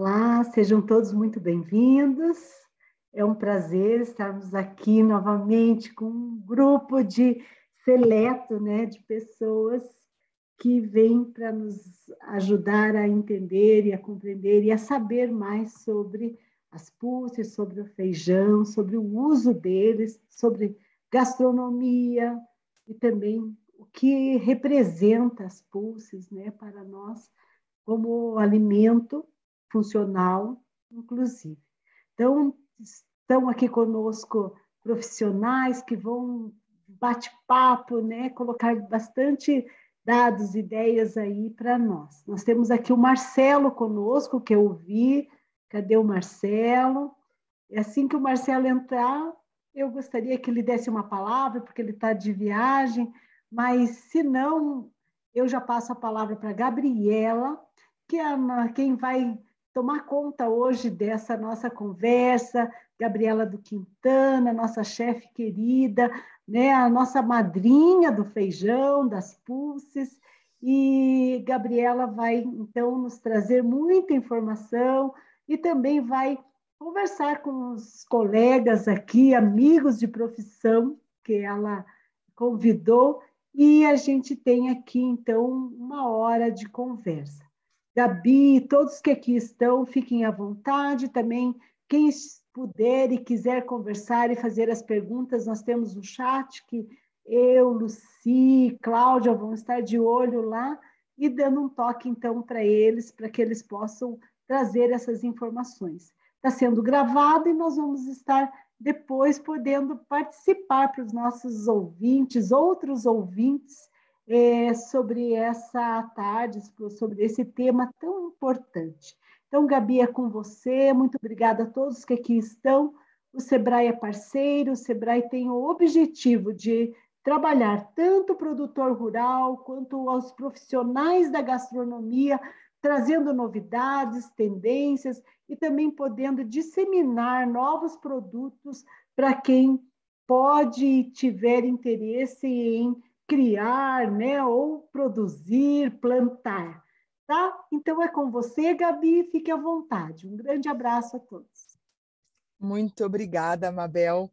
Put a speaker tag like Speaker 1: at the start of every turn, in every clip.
Speaker 1: Olá, sejam todos muito bem-vindos. É um prazer estarmos aqui novamente com um grupo de seleto, né, de pessoas que vêm para nos ajudar a entender e a compreender e a saber mais sobre as pulses, sobre o feijão, sobre o uso deles, sobre gastronomia e também o que representa as pulses né, para nós como alimento funcional, inclusive. Então, estão aqui conosco profissionais que vão bate-papo, né, colocar bastante dados, ideias aí para nós. Nós temos aqui o Marcelo conosco, que eu vi. Cadê o Marcelo? E assim que o Marcelo entrar, eu gostaria que ele desse uma palavra, porque ele está de viagem, mas se não, eu já passo a palavra para a Gabriela, que é quem vai tomar conta hoje dessa nossa conversa, Gabriela do Quintana, nossa chefe querida, né, a nossa madrinha do feijão, das pulses, e Gabriela vai então nos trazer muita informação e também vai conversar com os colegas aqui, amigos de profissão que ela convidou, e a gente tem aqui então uma hora de conversa. Gabi, todos que aqui estão, fiquem à vontade também. Quem puder e quiser conversar e fazer as perguntas, nós temos um chat que eu, Luci, Cláudia vão estar de olho lá e dando um toque então para eles, para que eles possam trazer essas informações. Está sendo gravado e nós vamos estar depois podendo participar para os nossos ouvintes, outros ouvintes é, sobre essa tarde, sobre esse tema tão importante. Então, Gabi, é com você. Muito obrigada a todos que aqui estão. O Sebrae é parceiro, o Sebrae tem o objetivo de trabalhar tanto o produtor rural quanto aos profissionais da gastronomia, trazendo novidades, tendências e também podendo disseminar novos produtos para quem pode tiver interesse em criar, né? Ou produzir, plantar, tá? Então é com você, Gabi, fique à vontade. Um grande abraço a todos. Muito obrigada, Mabel.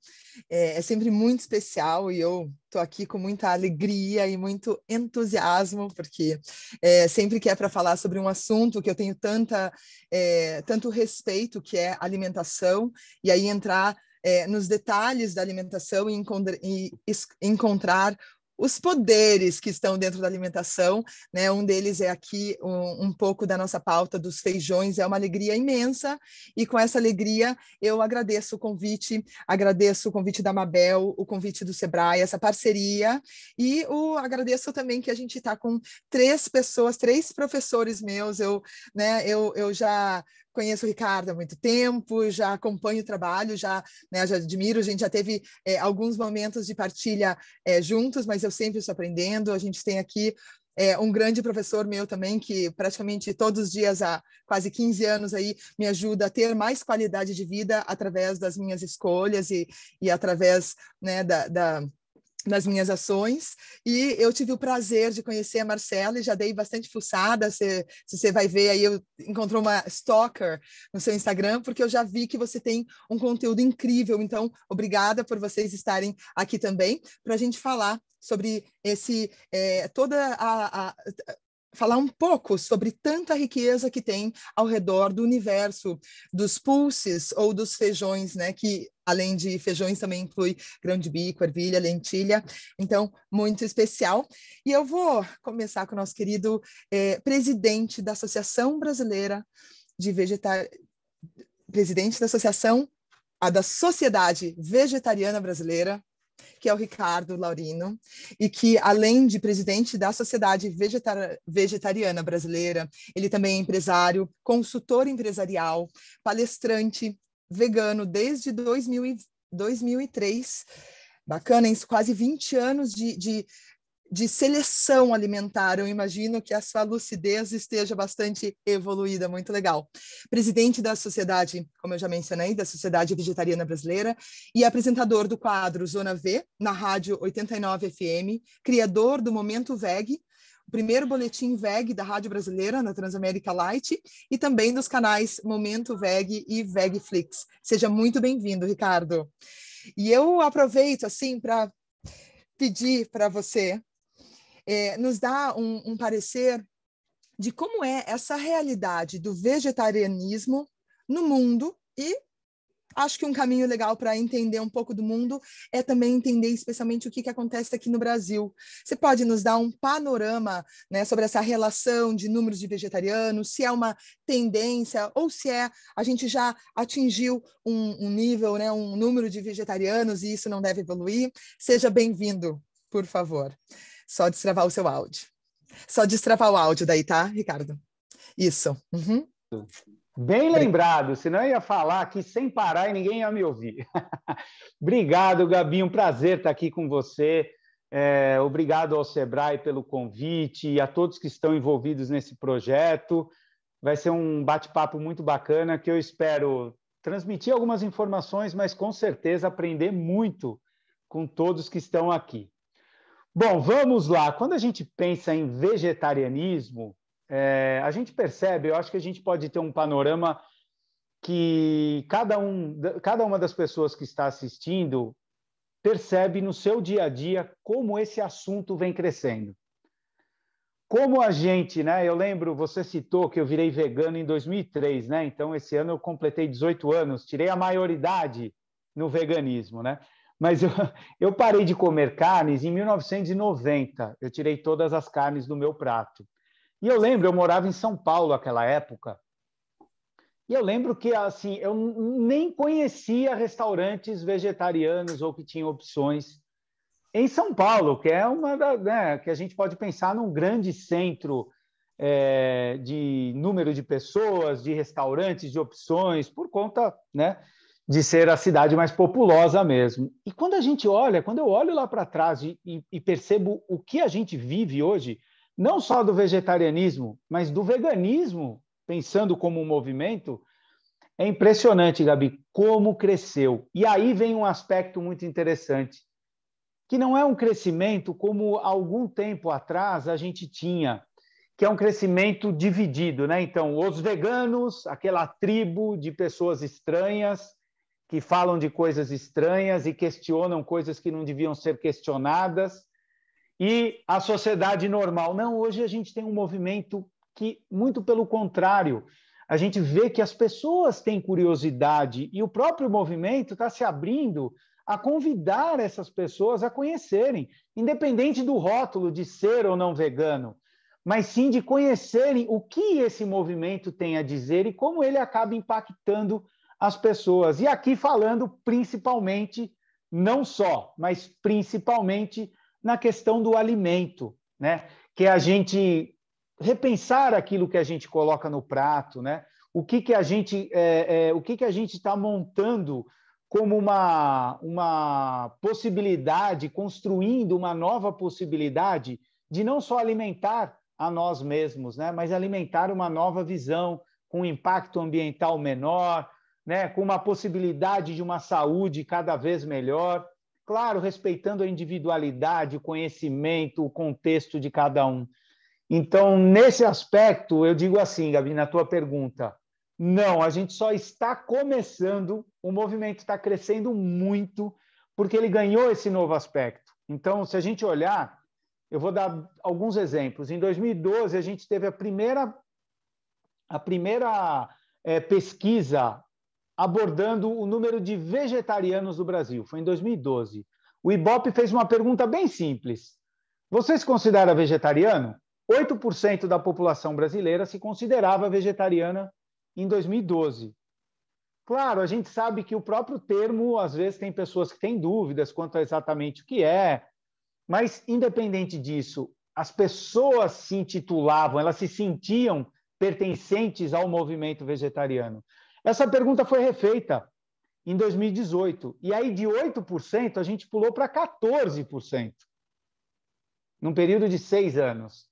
Speaker 2: É, é sempre muito especial e eu estou aqui com muita alegria e muito entusiasmo, porque é, sempre que é para falar sobre um assunto que eu tenho tanta, é, tanto respeito, que é alimentação, e aí entrar é, nos detalhes da alimentação e, encontr e encontrar os poderes que estão dentro da alimentação, né? Um deles é aqui um, um, pouco da nossa pauta dos feijões, é uma alegria imensa, e com essa alegria eu agradeço o convite, agradeço o convite da Mabel, o convite do Sebrae, essa parceria, e o agradeço também que a gente está com três pessoas, três professores meus, eu, né, eu, eu já conheço o Ricardo há muito tempo, já acompanho o trabalho, já, né, já admiro, a gente já teve é, alguns momentos de partilha é, juntos, mas eu sempre estou aprendendo. A gente tem aqui é, um grande professor meu também, que praticamente todos os dias há quase 15 anos aí me ajuda a ter mais qualidade de vida através das minhas escolhas e, e através né, da, da nas minhas ações e eu tive o prazer de conhecer a Marcela e já dei bastante fuçada, se, se você vai ver aí, eu encontrou uma stalker no seu Instagram, porque eu já vi que você tem um conteúdo incrível, então obrigada por vocês estarem aqui também para a gente falar sobre esse é, toda a, a, falar um pouco sobre tanta riqueza que tem ao redor do universo dos pulses ou dos feijões, né? Que além de feijões também inclui grão de bico, ervilha, lentilha. Então, muito especial. E eu vou começar com o nosso querido eh, presidente da Associação Brasileira de Vegetar... Presidente da Associação, a da Sociedade Vegetariana Brasileira, que é o Ricardo Laurino, e que, além de presidente da Sociedade Vegetar Vegetariana Brasileira, ele também é empresário, consultor empresarial, palestrante vegano desde 2000 2003. Bacana, isso, quase 20 anos de, de de seleção alimentar. Eu imagino que a sua lucidez esteja bastante evoluída, muito legal. Presidente da Sociedade, como eu já mencionei, da Sociedade Vegetariana Brasileira e apresentador do quadro Zona V na Rádio 89 FM, criador do Momento VEG, o primeiro boletim VEG da Rádio Brasileira na Transamérica Light e também dos canais Momento VEG e VEGflix. Seja muito bem-vindo, Ricardo. E eu aproveito assim para pedir para você é, nos dá um, um parecer de como é essa realidade do vegetarianismo no mundo e acho que um caminho legal para entender um pouco do mundo é também entender especialmente o que, que acontece aqui no Brasil. Você pode nos dar um panorama né, sobre essa relação de números de vegetarianos, se é uma tendência ou se é a gente já atingiu um, um nível, né, um número de vegetarianos e isso não deve evoluir. Seja bem-vindo, por favor. Só destravar o seu áudio. Só destravar o áudio daí, tá, Ricardo? Isso. Uhum.
Speaker 3: Bem lembrado, senão eu ia falar aqui sem parar e ninguém ia me ouvir. obrigado, Gabi, um prazer estar aqui com você. É, obrigado ao Sebrae pelo convite e a todos que estão envolvidos nesse projeto. Vai ser um bate-papo muito bacana que eu espero transmitir algumas informações, mas com certeza aprender muito com todos que estão aqui. Bom, vamos lá. Quando a gente pensa em vegetarianismo, é, a gente percebe, eu acho que a gente pode ter um panorama que cada, um, cada uma das pessoas que está assistindo percebe no seu dia a dia como esse assunto vem crescendo. Como a gente, né? Eu lembro, você citou que eu virei vegano em 2003, né? Então, esse ano eu completei 18 anos, tirei a maioridade no veganismo, né? Mas eu, eu parei de comer carnes em 1990. Eu tirei todas as carnes do meu prato. E eu lembro, eu morava em São Paulo naquela época. E eu lembro que assim, eu nem conhecia restaurantes vegetarianos ou que tinham opções em São Paulo, que é uma da, né, que a gente pode pensar num grande centro é, de número de pessoas, de restaurantes, de opções, por conta né, de ser a cidade mais populosa mesmo. E quando a gente olha, quando eu olho lá para trás e, e, percebo o que a gente vive hoje, não só do vegetarianismo, mas do veganismo, pensando como um movimento, é impressionante, Gabi, como cresceu. E aí vem um aspecto muito interessante, que não é um crescimento como algum tempo atrás a gente tinha, que é um crescimento dividido, né? Então, os veganos, aquela tribo de pessoas estranhas, que falam de coisas estranhas e questionam coisas que não deviam ser questionadas, e a sociedade normal. Não, hoje a gente tem um movimento que, muito pelo contrário, a gente vê que as pessoas têm curiosidade e o próprio movimento está se abrindo a convidar essas pessoas a conhecerem, independente do rótulo de ser ou não vegano, mas sim de conhecerem o que esse movimento tem a dizer e como ele acaba impactando as pessoas. E aqui falando principalmente, não só, mas principalmente na questão do alimento, né? Que a gente repensar aquilo que a gente coloca no prato, né? O que que a gente, é, é, o que que a gente está montando como uma, uma possibilidade, construindo uma nova possibilidade de não só alimentar a nós mesmos, né? Mas alimentar uma nova visão com impacto ambiental menor, né, com uma possibilidade de uma saúde cada vez melhor, claro, respeitando a individualidade, o conhecimento, o contexto de cada um. Então, nesse aspecto, eu digo assim, Gabi, na tua pergunta, não, a gente só está começando, o movimento está crescendo muito, porque ele ganhou esse novo aspecto. Então, se a gente olhar, eu vou dar alguns exemplos. Em 2012, a gente teve a primeira, a primeira é, pesquisa abordando o número de vegetarianos do Brasil. Foi em 2012. O Ibope fez uma pergunta bem simples. Você se considera vegetariano? 8% da população brasileira se considerava vegetariana em 2012. Claro, a gente sabe que o próprio termo, às vezes, tem pessoas que têm dúvidas quanto a exatamente o que é, mas, independente disso, as pessoas se intitulavam, elas se sentiam pertencentes ao movimento vegetariano. Essa pergunta foi refeita em 2018. E aí, de 8%, a gente pulou para 14%, num período de seis anos.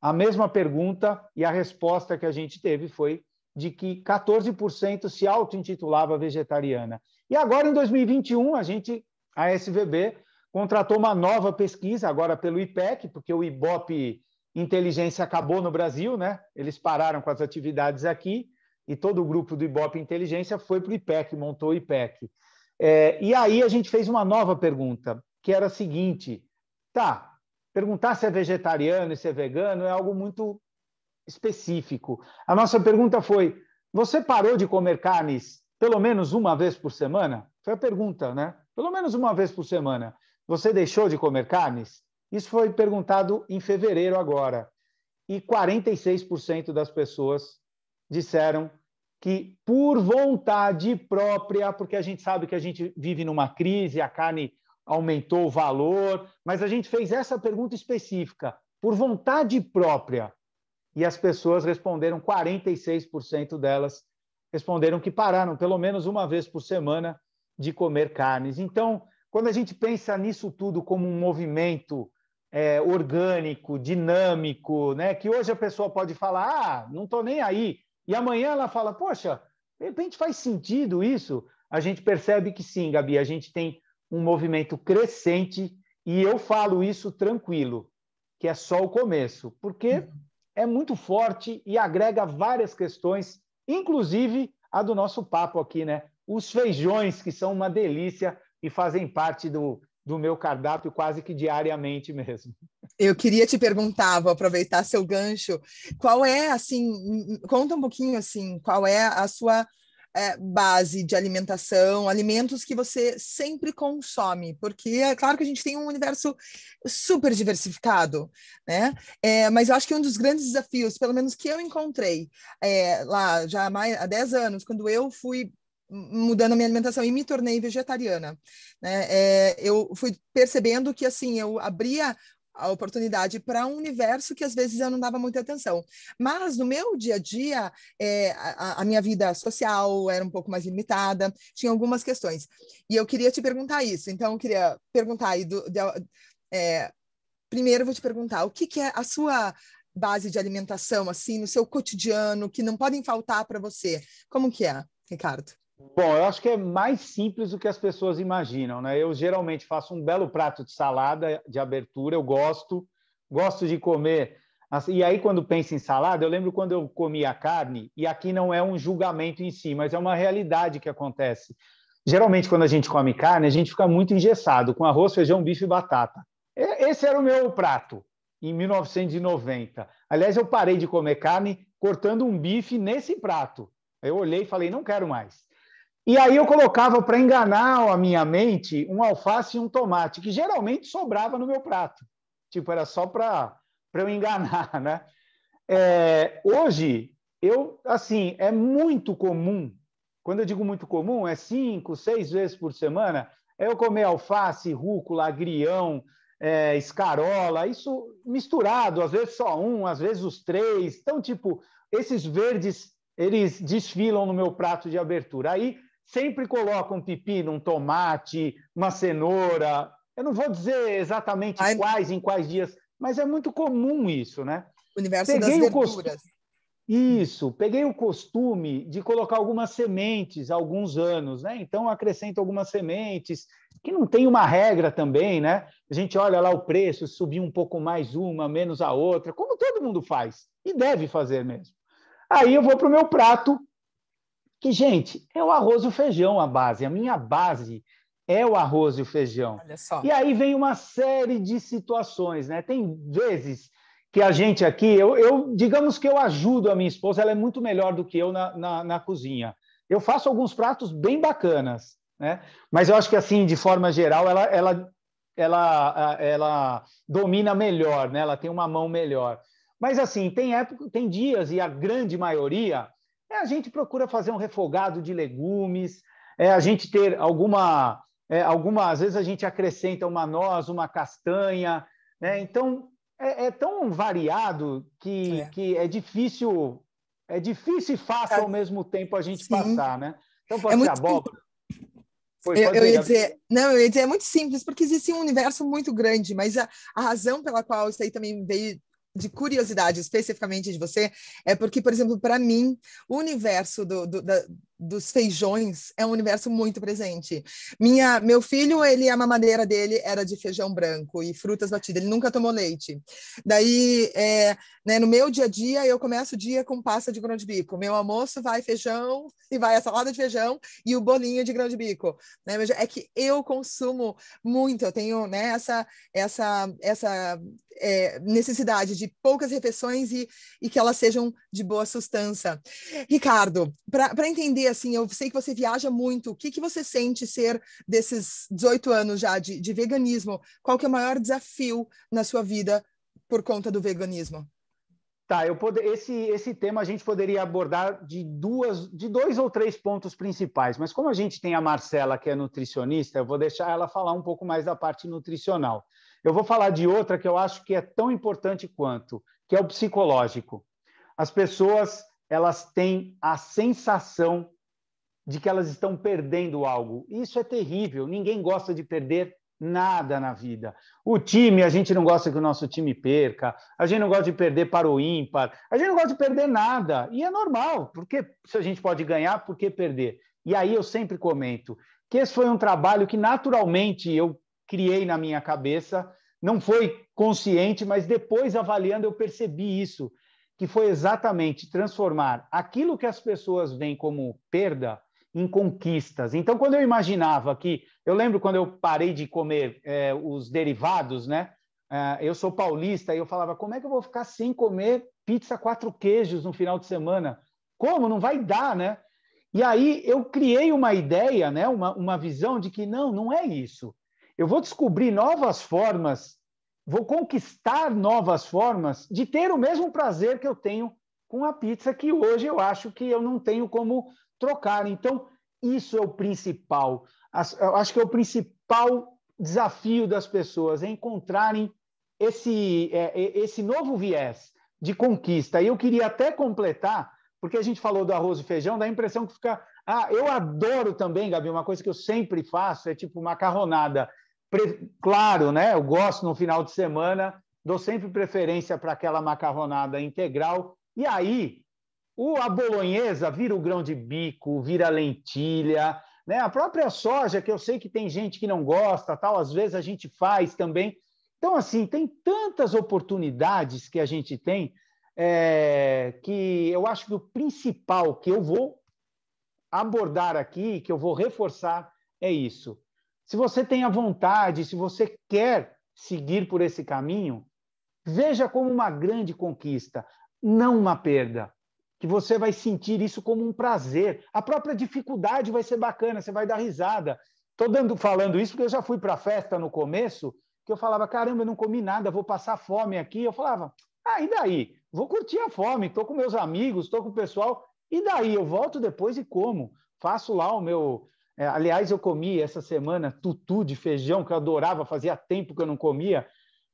Speaker 3: A mesma pergunta e a resposta que a gente teve foi de que 14% se auto-intitulava vegetariana. E agora, em 2021, a gente, a SVB, contratou uma nova pesquisa, agora pelo IPEC, porque o IBOP Inteligência acabou no Brasil, né? eles pararam com as atividades aqui, e todo o grupo do Ibope Inteligência foi para o IPEC, montou o IPEC. É, e aí a gente fez uma nova pergunta, que era a seguinte: tá, perguntar se é vegetariano e se é vegano é algo muito específico. A nossa pergunta foi: você parou de comer carnes pelo menos uma vez por semana? Foi a pergunta, né? Pelo menos uma vez por semana. Você deixou de comer carnes? Isso foi perguntado em fevereiro agora. E 46% das pessoas disseram que, por vontade própria, porque a gente sabe que a gente vive numa crise, a carne aumentou o valor, mas a gente fez essa pergunta específica, por vontade própria. E as pessoas responderam, 46% delas responderam que pararam pelo menos uma vez por semana de comer carnes. Então, quando a gente pensa nisso tudo como um movimento é, orgânico, dinâmico, né? que hoje a pessoa pode falar: ah, não estou nem aí, e amanhã ela fala: Poxa, de repente faz sentido isso. A gente percebe que sim, Gabi, a gente tem um movimento crescente e eu falo isso tranquilo, que é só o começo, porque uhum. é muito forte e agrega várias questões, inclusive a do nosso papo aqui, né? Os feijões, que são uma delícia e fazem parte do, do meu cardápio quase que diariamente mesmo.
Speaker 2: Eu queria te perguntar, vou aproveitar seu gancho, qual é assim, conta um pouquinho assim, qual é a sua é, base de alimentação, alimentos que você sempre consome, porque é claro que a gente tem um universo super diversificado, né? É, mas eu acho que um dos grandes desafios, pelo menos que eu encontrei é, lá já há, mais, há 10 anos, quando eu fui mudando a minha alimentação e me tornei vegetariana. Né? É, eu fui percebendo que assim eu abria a oportunidade para um universo que às vezes eu não dava muita atenção. Mas no meu dia a dia, é, a, a, minha vida social era um pouco mais limitada, tinha algumas questões. E eu queria te perguntar isso. Então, eu queria perguntar aí, do, de, é, primeiro eu vou te perguntar, o que, que é a sua base de alimentação, assim, no seu cotidiano, que não podem faltar para você? Como que é, Ricardo?
Speaker 3: Bom, eu acho que é mais simples do que as pessoas imaginam, né? Eu geralmente faço um belo prato de salada de abertura, eu gosto, gosto de comer. E aí, quando penso em salada, eu lembro quando eu comi a carne, e aqui não é um julgamento em si, mas é uma realidade que acontece. Geralmente, quando a gente come carne, a gente fica muito engessado, com arroz, feijão, bife e batata. Esse era o meu prato em 1990. Aliás, eu parei de comer carne cortando um bife nesse prato. Eu olhei e falei, não quero mais. E aí eu colocava para enganar a minha mente um alface e um tomate, que geralmente sobrava no meu prato. Tipo, era só para eu enganar, né? É, hoje, eu, assim, é muito comum, quando eu digo muito comum, é cinco, seis vezes por semana, é eu comer alface, rúcula, agrião, é, escarola, isso misturado, às vezes só um, às vezes os três. Então, tipo, esses verdes, eles desfilam no meu prato de abertura. Aí sempre coloca um pepino, um tomate, uma cenoura. Eu não vou dizer exatamente Ai, quais, em quais dias, mas é muito comum isso, né? O universo peguei das verduras. Costume, isso, peguei o costume de colocar algumas sementes há alguns anos, né? Então acrescento algumas sementes, que não tem uma regra também, né? A gente olha lá o preço, subir um pouco mais uma, menos a outra, como todo mundo faz, e deve fazer mesmo. Aí eu vou para o meu prato, que, gente, é o arroz e o feijão a base. A minha base é o arroz e o feijão. E aí vem uma série de situações, né? Tem vezes que a gente aqui, eu, eu digamos que eu ajudo a minha esposa, ela é muito melhor do que eu na, na, na cozinha. Eu faço alguns pratos bem bacanas, né? Mas eu acho que assim, de forma geral, ela, ela, ela, ela domina melhor, né? Ela tem uma mão melhor. Mas assim, tem época, tem dias e a grande maioria é a gente procura fazer um refogado de legumes, é a gente ter alguma, é, alguma às vezes a gente acrescenta uma noz, uma castanha, né? Então é, é, tão variado que é. que é difícil, é difícil e fácil é. ao mesmo tempo a gente Sim. passar, né? Então pode é ser abóbora. Pois, eu, eu, ia dizer,
Speaker 2: não, eu ia dizer, é muito simples, porque existe um universo muito grande, mas a, a razão pela qual isso aí também veio de curiosidade especificamente de você é porque, por exemplo, para mim, o universo do, do, da, dos feijões é um universo muito presente. Minha, meu filho, ele a mamadeira dele era de feijão branco e frutas batidas. Ele nunca tomou leite. Daí, é, né, no meu dia a dia, eu começo o dia com pasta de grão de bico. Meu almoço vai feijão e vai a salada de feijão e o bolinho de grão de bico. Né? É que eu consumo muito. Eu tenho né, essa essa essa é, necessidade de poucas refeições e, e que elas sejam de boa sustância. Ricardo, para entender assim, eu sei que você viaja muito. O que, que você sente ser desses 18 anos já de, de veganismo? Qual que é o maior desafio na sua vida por conta do veganismo?
Speaker 3: Tá, eu poder, esse, esse tema a gente poderia abordar de duas, de dois ou três pontos principais, mas como a gente tem a Marcela, que é nutricionista, eu vou deixar ela falar um pouco mais da parte nutricional. Eu vou falar de outra que eu acho que é tão importante quanto, que é o psicológico. As pessoas, elas têm a sensação de que elas estão perdendo algo. Isso é terrível. Ninguém gosta de perder nada na vida. O time, a gente não gosta que o nosso time perca, a gente não gosta de perder para o ímpar, a gente não gosta de perder nada. E é normal, porque se a gente pode ganhar, por que perder? E aí eu sempre comento que esse foi um trabalho que naturalmente eu criei na minha cabeça, não foi consciente, mas depois avaliando eu percebi isso, que foi exatamente transformar aquilo que as pessoas veem como perda em conquistas. Então, quando eu imaginava que, eu lembro quando eu parei de comer é, os derivados, né? É, eu sou paulista e eu falava, como é que eu vou ficar sem comer pizza quatro queijos no final de semana? Como? Não vai dar, né? E aí eu criei uma ideia, né? uma, uma visão de que não, não é isso. Eu vou descobrir novas formas, vou conquistar novas formas de ter o mesmo prazer que eu tenho com a pizza que hoje eu acho que eu não tenho como trocarem. Então, isso é o principal. Eu acho que é o principal desafio das pessoas, é encontrarem esse, é, é, esse novo viés de conquista. E eu queria até completar, porque a gente falou do arroz e feijão, dá a impressão que fica. Ah, eu adoro também, Gabi, uma coisa que eu sempre faço é tipo macarronada. Pre... Claro, né? Eu gosto no final de semana, dou sempre preferência para aquela macarronada integral. E aí, a bolonhesa vira o grão de bico, vira lentilha, né? A própria soja, que eu sei que tem gente que não gosta, tal, às vezes a gente faz também. Então, assim, tem tantas oportunidades que a gente tem é, que eu acho que o principal que eu vou abordar aqui, que eu vou reforçar, é isso. Se você tem a vontade, se você quer seguir por esse caminho, veja como uma grande conquista, não uma perda que você vai sentir isso como um prazer. A própria dificuldade vai ser bacana, você vai dar risada. Estou dando falando isso porque eu já fui para a festa no começo, que eu falava, caramba, eu não comi nada, vou passar fome aqui. Eu falava, ah, e daí? Vou curtir a fome, estou com meus amigos, estou com o pessoal, e daí? Eu volto depois e como. Faço lá o meu... É, aliás, eu comi essa semana tutu de feijão, que eu adorava, fazia tempo que eu não comia,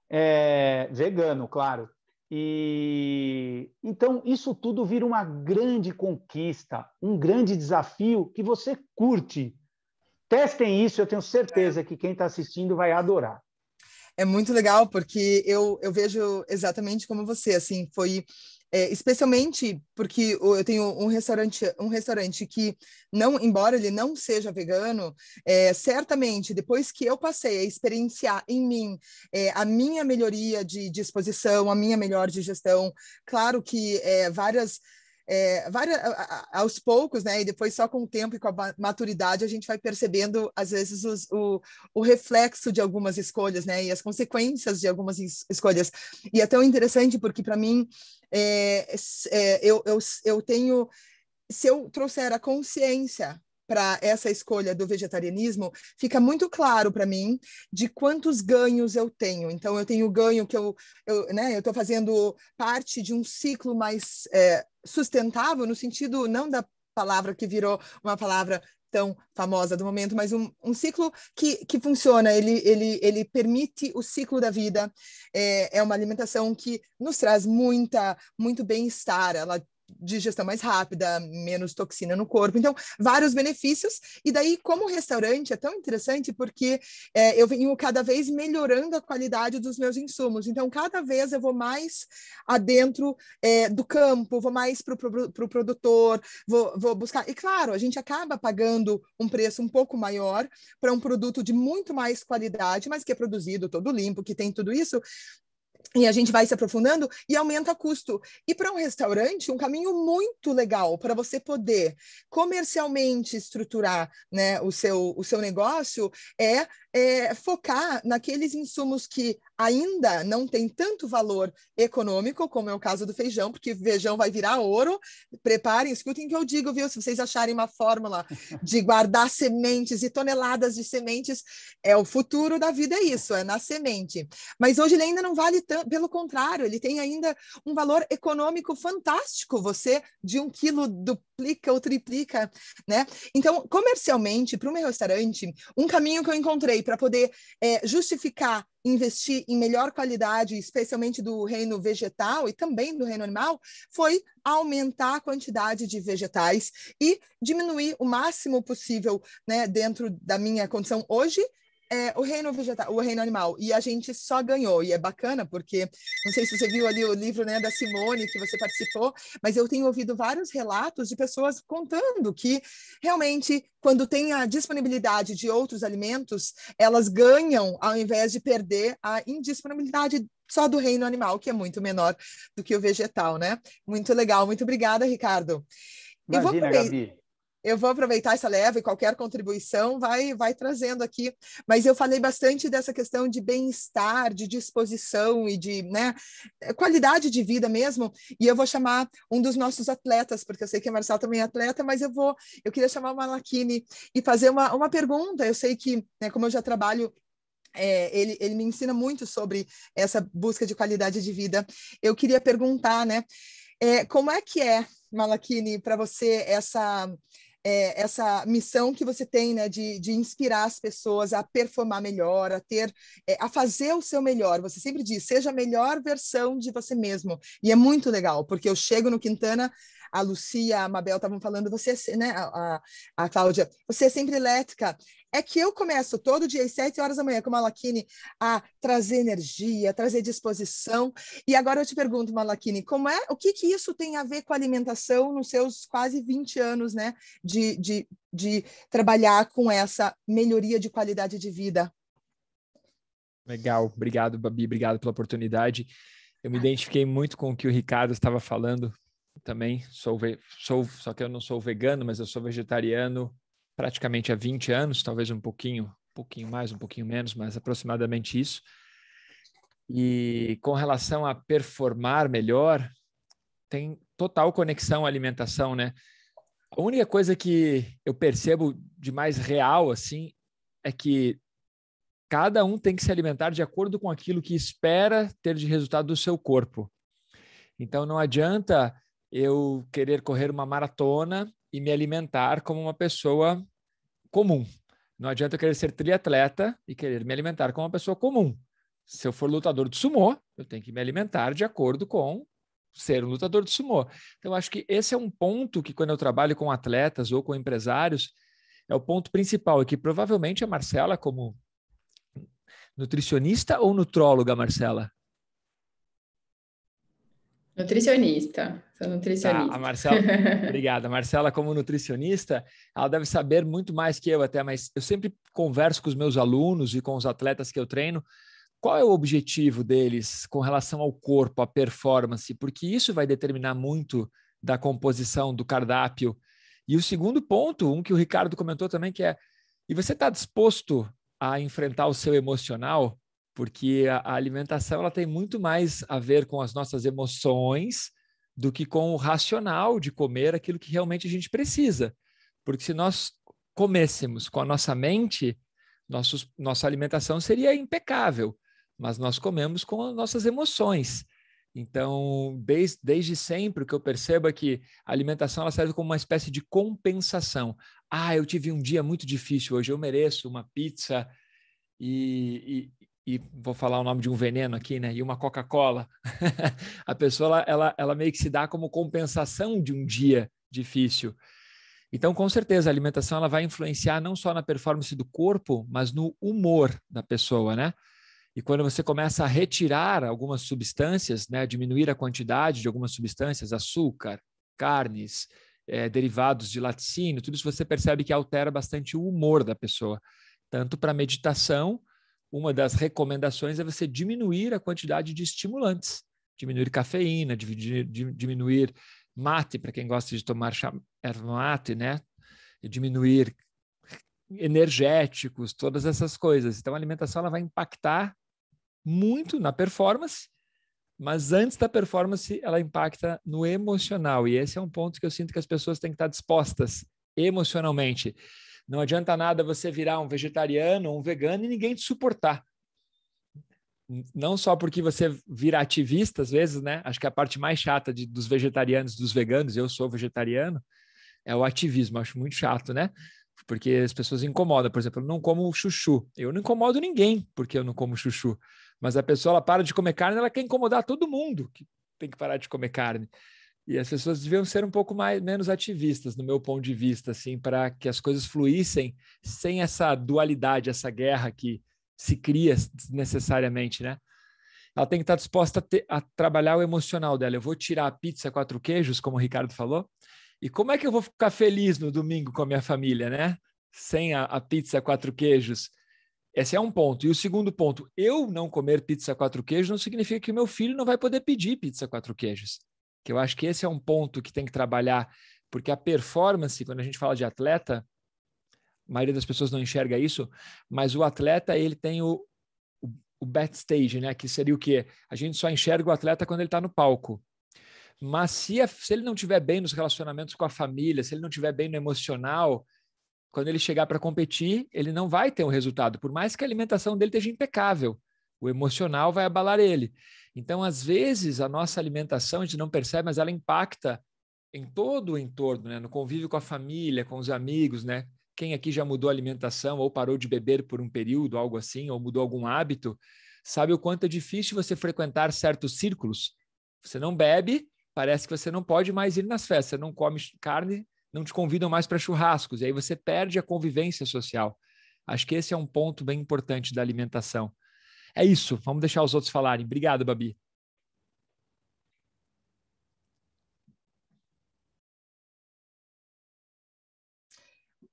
Speaker 3: é, vegano, claro. E então isso tudo vira uma grande conquista, um grande desafio que você curte. Testem isso, eu tenho certeza que quem está assistindo vai adorar. É muito legal porque eu, eu vejo exatamente como você, assim,
Speaker 2: foi é, especialmente porque eu tenho um restaurante, um restaurante que não, embora ele não seja vegano, é, certamente depois que eu passei a experienciar em mim é, a minha melhoria de disposição, a minha melhor digestão, claro que é, várias é, várias, aos poucos, né? E depois só com o tempo e com a maturidade a gente vai percebendo às vezes os, o, o reflexo de algumas escolhas, né? E as consequências de algumas escolhas. E é tão interessante porque para mim é, é, eu, eu, eu tenho se eu trouxer a consciência para essa escolha do vegetarianismo, fica muito claro para mim de quantos ganhos eu tenho. Então, eu tenho ganho que eu estou né, eu fazendo parte de um ciclo mais é, sustentável no sentido não da palavra que virou uma palavra tão famosa do momento, mas um, um ciclo que, que funciona, ele, ele, ele permite o ciclo da vida, é, é uma alimentação que nos traz muita, muito bem-estar, ela digestão mais rápida, menos toxina no corpo. Então, vários benefícios. E daí, como restaurante, é tão interessante porque é, eu venho cada vez melhorando a qualidade dos meus insumos. Então, cada vez eu vou mais adentro é, do campo, vou mais para o pro, pro produtor, vou, vou buscar. E claro, a gente acaba pagando um preço um pouco maior para um produto de muito mais qualidade, mas que é produzido todo limpo, que tem tudo isso e a gente vai se aprofundando e aumenta custo. E para um restaurante, um caminho muito legal para você poder comercialmente estruturar né, o, seu, o seu negócio é, é focar naqueles insumos que ainda não tem tanto valor econômico, como é o caso do feijão, porque feijão vai virar ouro. Preparem, escutem o que eu digo, viu? Se vocês acharem uma fórmula de guardar sementes e toneladas de sementes, é o futuro da vida, é isso, é na semente. Mas hoje ele ainda não vale tanto, pelo contrário, ele tem ainda um valor econômico fantástico. Você, de um quilo do duplica ou triplica, né? Então, comercialmente, para o meu restaurante, um caminho que eu encontrei para poder é, justificar investir em melhor qualidade, especialmente do reino vegetal e também do reino animal, foi aumentar a quantidade de vegetais e diminuir o máximo possível, né, dentro da minha condição hoje, é, o reino vegetal, o reino animal, e a gente só ganhou, e é bacana porque não sei se você viu ali o livro né, da Simone que você participou, mas eu tenho ouvido vários relatos de pessoas contando que realmente quando tem a disponibilidade de outros alimentos, elas ganham ao invés de perder a indisponibilidade só do reino animal, que é muito menor do que o vegetal, né? Muito legal, muito obrigada, Ricardo. Imagina, eu vou... Gabi, eu vou aproveitar essa leva e qualquer contribuição vai, vai trazendo aqui. Mas eu falei bastante dessa questão de bem-estar, de disposição e de né, é, qualidade de vida mesmo. E eu vou chamar um dos nossos atletas, porque eu sei que a Marcel também é atleta, mas eu vou, eu queria chamar o Malakini e fazer uma, uma pergunta. Eu sei que, né, como eu já trabalho é, ele, ele, me ensina muito sobre essa busca de qualidade de vida. Eu queria perguntar, né? É, como é que é, Malakini, para você essa é, essa missão que você tem né, de, de inspirar as pessoas a performar melhor, a ter, é, a fazer o seu melhor. Você sempre diz, seja a melhor versão de você mesmo. E é muito legal, porque eu chego no Quintana, a Lucia, a Mabel estavam falando, você, é né, a, a, a Cláudia, você é sempre elétrica é que eu começo todo dia às sete horas da manhã com o a trazer energia, a trazer disposição. E agora eu te pergunto, Malakini, como é, o que que isso tem a ver com alimentação nos seus quase 20 anos, né, de, de, de trabalhar com essa melhoria de qualidade de vida?
Speaker 4: Legal, obrigado, Babi, obrigado pela oportunidade. Eu me identifiquei muito com o que o Ricardo estava falando também. Sou, sou só que eu não sou vegano, mas eu sou vegetariano praticamente há 20 anos, talvez um pouquinho, um pouquinho mais, um pouquinho menos, mas aproximadamente isso. E com relação a performar melhor, tem total conexão à alimentação, né? A única coisa que eu percebo de mais real, assim, é que cada um tem que se alimentar de acordo com aquilo que espera ter de resultado do seu corpo. Então, não adianta eu querer correr uma maratona e me alimentar como uma pessoa comum. Não adianta eu querer ser triatleta e querer me alimentar como uma pessoa comum. Se eu for lutador de sumô, eu tenho que me alimentar de acordo com ser um lutador de sumô. Então, acho que esse é um ponto que, quando eu trabalho com atletas ou com empresários, é o ponto principal. E que provavelmente a Marcela, como nutricionista ou nutróloga, Marcela?
Speaker 5: Nutricionista, sou nutricionista. Tá, a
Speaker 4: Marcela, obrigada. Marcela, como nutricionista, ela deve saber muito mais que eu até, mas eu sempre converso com os meus alunos e com os atletas que eu treino. Qual é o objetivo deles com relação ao corpo, à performance? Porque isso vai determinar muito da composição do cardápio. E o segundo ponto, um que o Ricardo comentou também, que é: e você está disposto a enfrentar o seu emocional? porque a, a alimentação ela tem muito mais a ver com as nossas emoções do que com o racional de comer aquilo que realmente a gente precisa. Porque se nós comêssemos com a nossa mente, nossos, nossa alimentação seria impecável, mas nós comemos com as nossas emoções. Então, desde, desde sempre o que eu percebo é que a alimentação ela serve como uma espécie de compensação. Ah, eu tive um dia muito difícil hoje, eu mereço uma pizza. E, e vou falar o nome de um veneno aqui, né? E uma Coca-Cola. a pessoa ela, ela, ela meio que se dá como compensação de um dia difícil. Então, com certeza, a alimentação ela vai influenciar não só na performance do corpo, mas no humor da pessoa, né? E quando você começa a retirar algumas substâncias, né, diminuir a quantidade de algumas substâncias, açúcar, carnes, é, derivados de laticínio, tudo isso você percebe que altera bastante o humor da pessoa, tanto para meditação uma das recomendações é você diminuir a quantidade de estimulantes, diminuir cafeína, diminuir mate, para quem gosta de tomar erva mate, né? E diminuir energéticos, todas essas coisas. Então, a alimentação ela vai impactar muito na performance, mas antes da performance, ela impacta no emocional. E esse é um ponto que eu sinto que as pessoas têm que estar dispostas emocionalmente. Não adianta nada você virar um vegetariano ou um vegano e ninguém te suportar. Não só porque você vira ativista, às vezes, né? Acho que a parte mais chata de, dos vegetarianos, dos veganos, eu sou vegetariano, é o ativismo. Acho muito chato, né? Porque as pessoas incomodam. Por exemplo, eu não como chuchu. Eu não incomodo ninguém porque eu não como chuchu. Mas a pessoa, ela para de comer carne, ela quer incomodar todo mundo que tem que parar de comer carne. E as pessoas deviam ser um pouco mais menos ativistas, no meu ponto de vista, assim, para que as coisas fluíssem sem essa dualidade, essa guerra que se cria necessariamente, né? Ela tem que estar disposta a, ter, a trabalhar o emocional dela. Eu vou tirar a pizza quatro queijos, como o Ricardo falou, e como é que eu vou ficar feliz no domingo com a minha família, né? Sem a, a pizza quatro queijos. Esse é um ponto. E o segundo ponto, eu não comer pizza quatro queijos não significa que meu filho não vai poder pedir pizza quatro queijos que eu acho que esse é um ponto que tem que trabalhar, porque a performance, quando a gente fala de atleta, a maioria das pessoas não enxerga isso, mas o atleta ele tem o, o, o backstage, né? Que seria o quê? A gente só enxerga o atleta quando ele está no palco. Mas se, a, se ele não tiver bem nos relacionamentos com a família, se ele não tiver bem no emocional, quando ele chegar para competir, ele não vai ter um resultado, por mais que a alimentação dele esteja impecável o emocional vai abalar ele. Então, às vezes, a nossa alimentação a gente não percebe, mas ela impacta em todo o entorno, né? no convívio com a família, com os amigos, né? Quem aqui já mudou a alimentação ou parou de beber por um período, algo assim, ou mudou algum hábito, sabe o quanto é difícil você frequentar certos círculos. Você não bebe, parece que você não pode mais ir nas festas, você não come carne, não te convidam mais para churrascos, e aí você perde a convivência social. Acho que esse é um ponto bem importante da alimentação. É isso. Vamos deixar os outros falarem. Obrigado, Babi.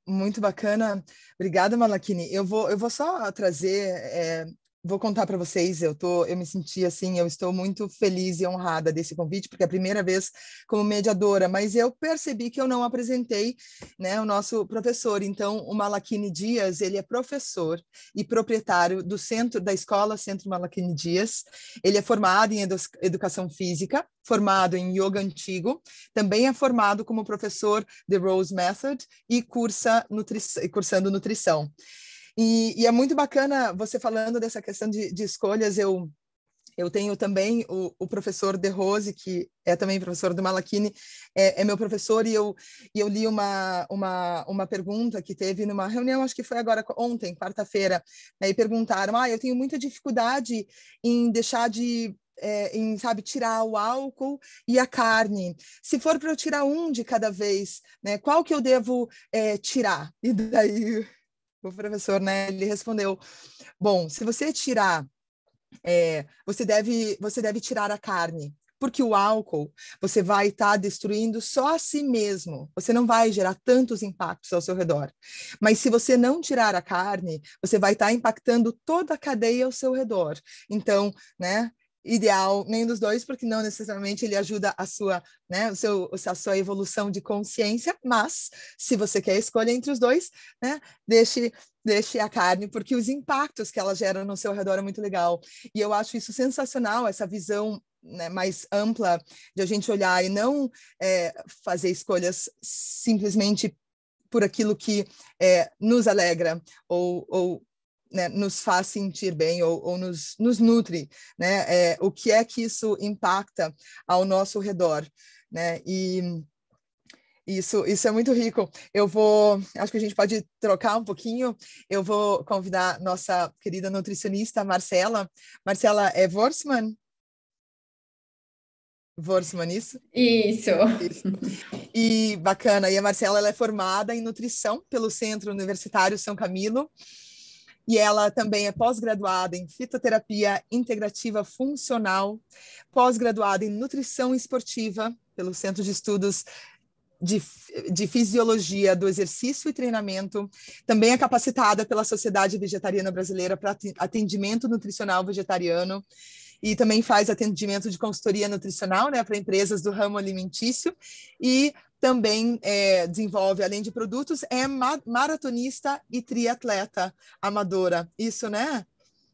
Speaker 2: Muito bacana. Obrigada, Malakini. Eu vou, eu vou só trazer é, vou contar para vocês, eu tô, eu me senti assim, eu estou muito feliz e honrada desse convite, porque é a primeira vez como mediadora, mas eu percebi que eu não apresentei, né, o nosso professor. Então, o Malakini Dias, ele é professor e proprietário do centro da escola Centro Malakini Dias. Ele é formado em edu educação física, formado em yoga antigo, também é formado como professor de Rose Method e cursa nutri cursando nutrição. E, e é muito bacana você falando dessa questão de, de escolhas. Eu eu tenho também o, o, professor De Rose, que é também professor do Malachini, é, é, meu professor, e eu, e eu li uma, uma, uma pergunta que teve numa reunião, acho que foi agora ontem, quarta-feira, né, e perguntaram, ah, eu tenho muita dificuldade em deixar de é, em, sabe, tirar o álcool e a carne. Se for para eu tirar um de cada vez, né, qual que eu devo é, tirar? E daí o professor, né, ele respondeu: "Bom, se você tirar, é, você deve, você deve tirar a carne, porque o álcool você vai estar tá destruindo só a si mesmo. Você não vai gerar tantos impactos ao seu redor. Mas se você não tirar a carne, você vai estar tá impactando toda a cadeia ao seu redor. Então, né, ideal nem dos dois, porque não necessariamente ele ajuda a sua, né, o seu, a sua evolução de consciência, mas se você quer escolha entre os dois, né, deixe deixe a carne, porque os impactos que ela gera no seu redor é muito legal. E eu acho isso sensacional, essa visão né, mais ampla de a gente olhar e não é, fazer escolhas simplesmente por aquilo que é, nos alegra ou, ou né, nos faz sentir bem ou, ou nos, nos, nutre, né? É, o que é que isso impacta ao nosso redor, né? E isso, isso é muito rico. Eu vou, acho que a gente pode trocar um pouquinho. Eu vou convidar nossa querida nutricionista Marcela. Marcela é Vorsman. Vorsman isso? Isso. isso. E bacana. E a Marcela ela é formada em nutrição pelo Centro Universitário São Camilo e ela também é pós-graduada em fitoterapia integrativa funcional, pós-graduada em nutrição esportiva pelo Centro de Estudos de, de, Fisiologia do Exercício e Treinamento, também é capacitada pela Sociedade Vegetariana Brasileira para atendimento nutricional vegetariano e também faz atendimento de consultoria nutricional né, para empresas do ramo alimentício e também é, desenvolve, além de produtos, é maratonista e triatleta amadora. Isso, né?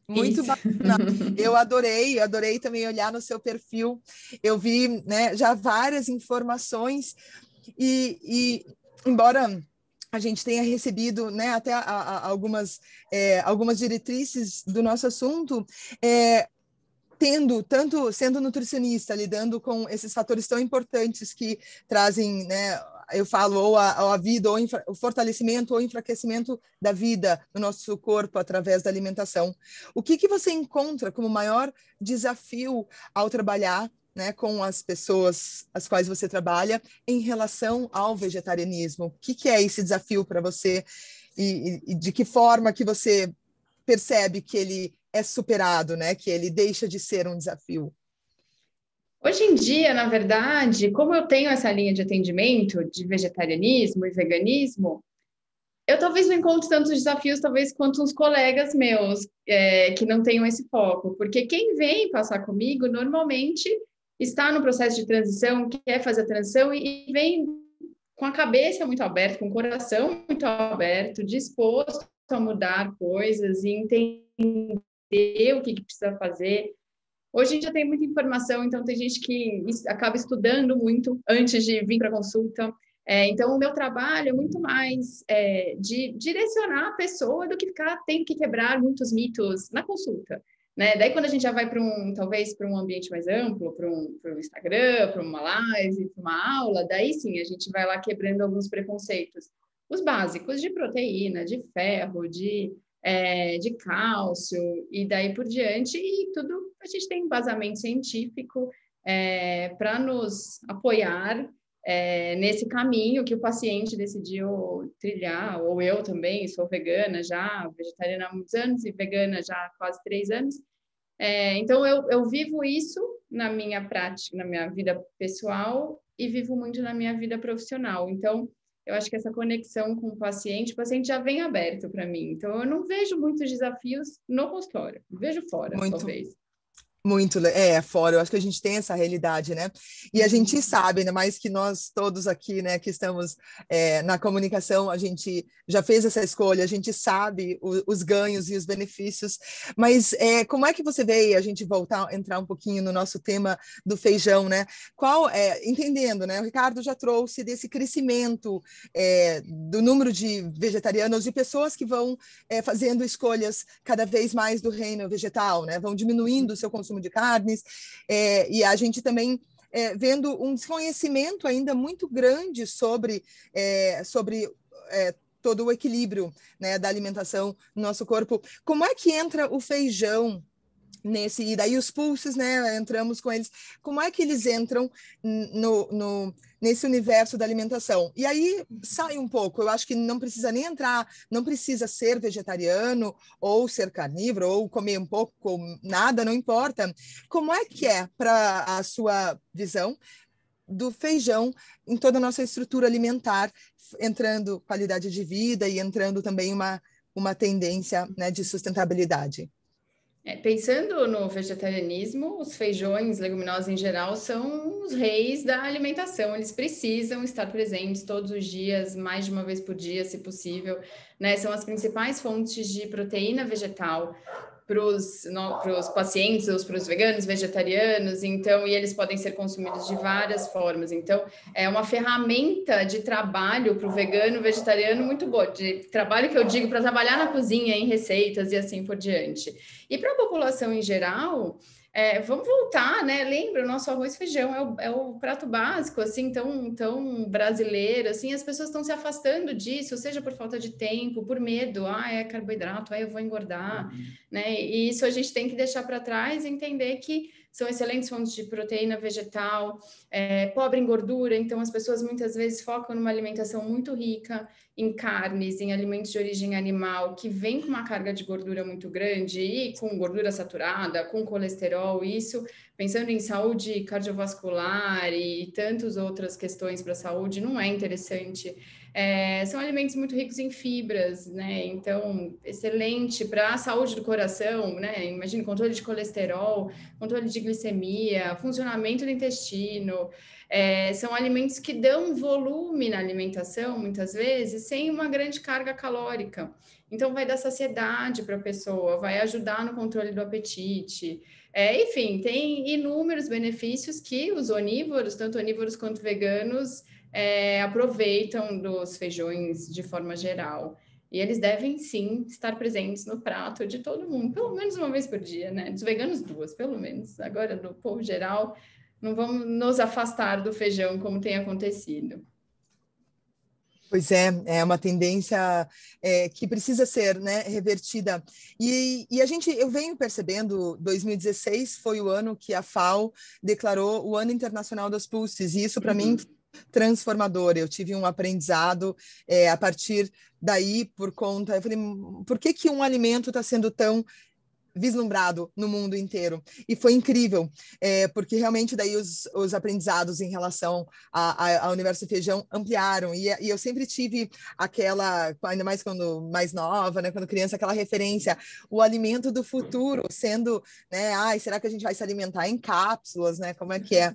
Speaker 2: Muito bacana. Eu adorei, adorei também olhar no seu perfil. Eu vi né, já várias informações e, e embora a gente tenha recebido né, até a, a, algumas, é, algumas diretrizes do nosso assunto, é, tendo tanto sendo nutricionista lidando com esses fatores tão importantes que trazem né eu falo ou a, ou a vida ou infra, o fortalecimento ou enfraquecimento da vida no nosso corpo através da alimentação o que que você encontra como maior desafio ao trabalhar né, com as pessoas as quais você trabalha em relação ao vegetarianismo o que que é esse desafio para você e, e de que forma que você percebe que ele é superado, né? Que ele deixa de ser um desafio.
Speaker 5: Hoje em dia, na verdade, como eu tenho essa linha de atendimento de vegetarianismo e veganismo, eu talvez não encontre tantos desafios, talvez quanto uns colegas meus é, que não tenham esse foco, porque quem vem passar comigo normalmente está no processo de transição, quer fazer a transição e vem com a cabeça muito aberta, com o coração muito aberto, disposto a mudar coisas e entender entender o que, que precisa fazer. Hoje a gente já tem muita informação, então tem gente que acaba estudando muito antes de vir para consulta. É, então, o meu trabalho é muito mais é, de direcionar a pessoa do que ficar tendo que quebrar muitos mitos na consulta. Né? Daí, quando a gente já vai para um, talvez, para um ambiente mais amplo, para um, para um Instagram, para uma live, para uma aula, daí sim a gente vai lá quebrando alguns preconceitos. Os básicos de proteína, de ferro, de é, de cálcio e daí por diante, e tudo a gente tem embasamento científico é, para nos apoiar é, nesse caminho que o paciente decidiu trilhar, ou eu também, sou vegana já, vegetariana há muitos anos e vegana já há quase três anos. É, então eu, eu vivo isso na minha prática, na minha vida pessoal e vivo muito na minha vida profissional. Então, eu acho que essa conexão com o paciente, o paciente já vem aberto para mim. Então, eu não vejo muitos desafios no consultório, vejo
Speaker 2: fora, Muito. talvez. Muito, é, fora, eu acho que a gente tem essa realidade, né? E a gente uhum. sabe, ainda mais que nós todos aqui, né, que estamos é, na comunicação, a gente já fez essa escolha, a gente sabe o, os ganhos e os benefícios, mas é, como é que você vê, a gente voltar, entrar um pouquinho no nosso tema do feijão, né? Qual, é, entendendo, né, o Ricardo já trouxe desse crescimento é, do número de vegetarianos, de pessoas que vão é, fazendo escolhas cada vez mais do reino vegetal, né? Vão diminuindo o seu consumo consumo de carnes, é, e a gente também é, vendo um desconhecimento ainda muito grande sobre, é, sobre é, todo o equilíbrio né, da alimentação no nosso corpo. Como é que entra o feijão nesse e daí os pulses, né? Entramos com eles. Como é que eles entram no, no nesse universo da alimentação? E aí sai um pouco. Eu acho que não precisa nem entrar, não precisa ser vegetariano ou ser carnívoro ou comer um pouco ou nada, não importa. Como é que é para a sua visão? do feijão em toda a nossa estrutura alimentar, entrando qualidade de vida e entrando também uma, uma tendência né, de sustentabilidade.
Speaker 5: É, pensando no vegetarianismo, os feijões, leguminosas em geral, são os reis da alimentação. Eles precisam estar presentes todos os dias, mais de uma vez por dia, se possível. Né? São as principais fontes de proteína vegetal para os pacientes, ou para os veganos, vegetarianos, então, e eles podem ser consumidos de várias formas. Então, é uma ferramenta de trabalho para o vegano, vegetariano muito boa, de trabalho que eu digo para trabalhar na cozinha, em receitas e assim por diante. E para a população em geral, é, vamos voltar, né? Lembra, o nosso arroz e feijão é o, é o, prato básico, assim, tão, tão brasileiro, assim, as pessoas estão se afastando disso, seja por falta de tempo, por medo, ah, é carboidrato, aí ah, eu vou engordar, uhum. né? E isso a gente tem que deixar para trás e entender que são excelentes fontes de proteína vegetal, é, pobre em gordura, então as pessoas muitas vezes focam numa alimentação muito rica em carnes, em alimentos de origem animal, que vem com uma carga de gordura muito grande e com gordura saturada, com colesterol, isso, pensando em saúde cardiovascular e tantas outras questões para a saúde, não é interessante é, são alimentos muito ricos em fibras, né? Então, excelente para a saúde do coração, né? Imagina controle de colesterol, controle de glicemia, funcionamento do intestino. É, são alimentos que dão volume na alimentação, muitas vezes, sem uma grande carga calórica. Então, vai dar saciedade para a pessoa, vai ajudar no controle do apetite. É, enfim, tem inúmeros benefícios que os onívoros, tanto onívoros quanto veganos, é, aproveitam dos feijões de forma geral. E eles devem sim estar presentes no prato de todo mundo, pelo menos uma vez por dia, né? Dos veganos, duas, pelo menos. Agora, do povo geral, não vamos nos afastar do feijão como tem acontecido.
Speaker 2: Pois é, é uma tendência é, que precisa ser né, revertida. E, e, a gente, eu venho percebendo, 2016 foi o ano que a FAO declarou o Ano Internacional das Pulses, e isso para uhum. mim transformador. Eu tive um aprendizado é, a partir daí por conta. Eu falei, hum, por que, que um alimento está sendo tão vislumbrado no mundo inteiro. E foi incrível, é, porque realmente daí os, os aprendizados em relação ao Universo Feijão ampliaram. E, e, eu sempre tive aquela, ainda mais quando mais nova, né, quando criança, aquela referência, o alimento do futuro, sendo, né, ai, será que a gente vai se alimentar em cápsulas, né, como é que é?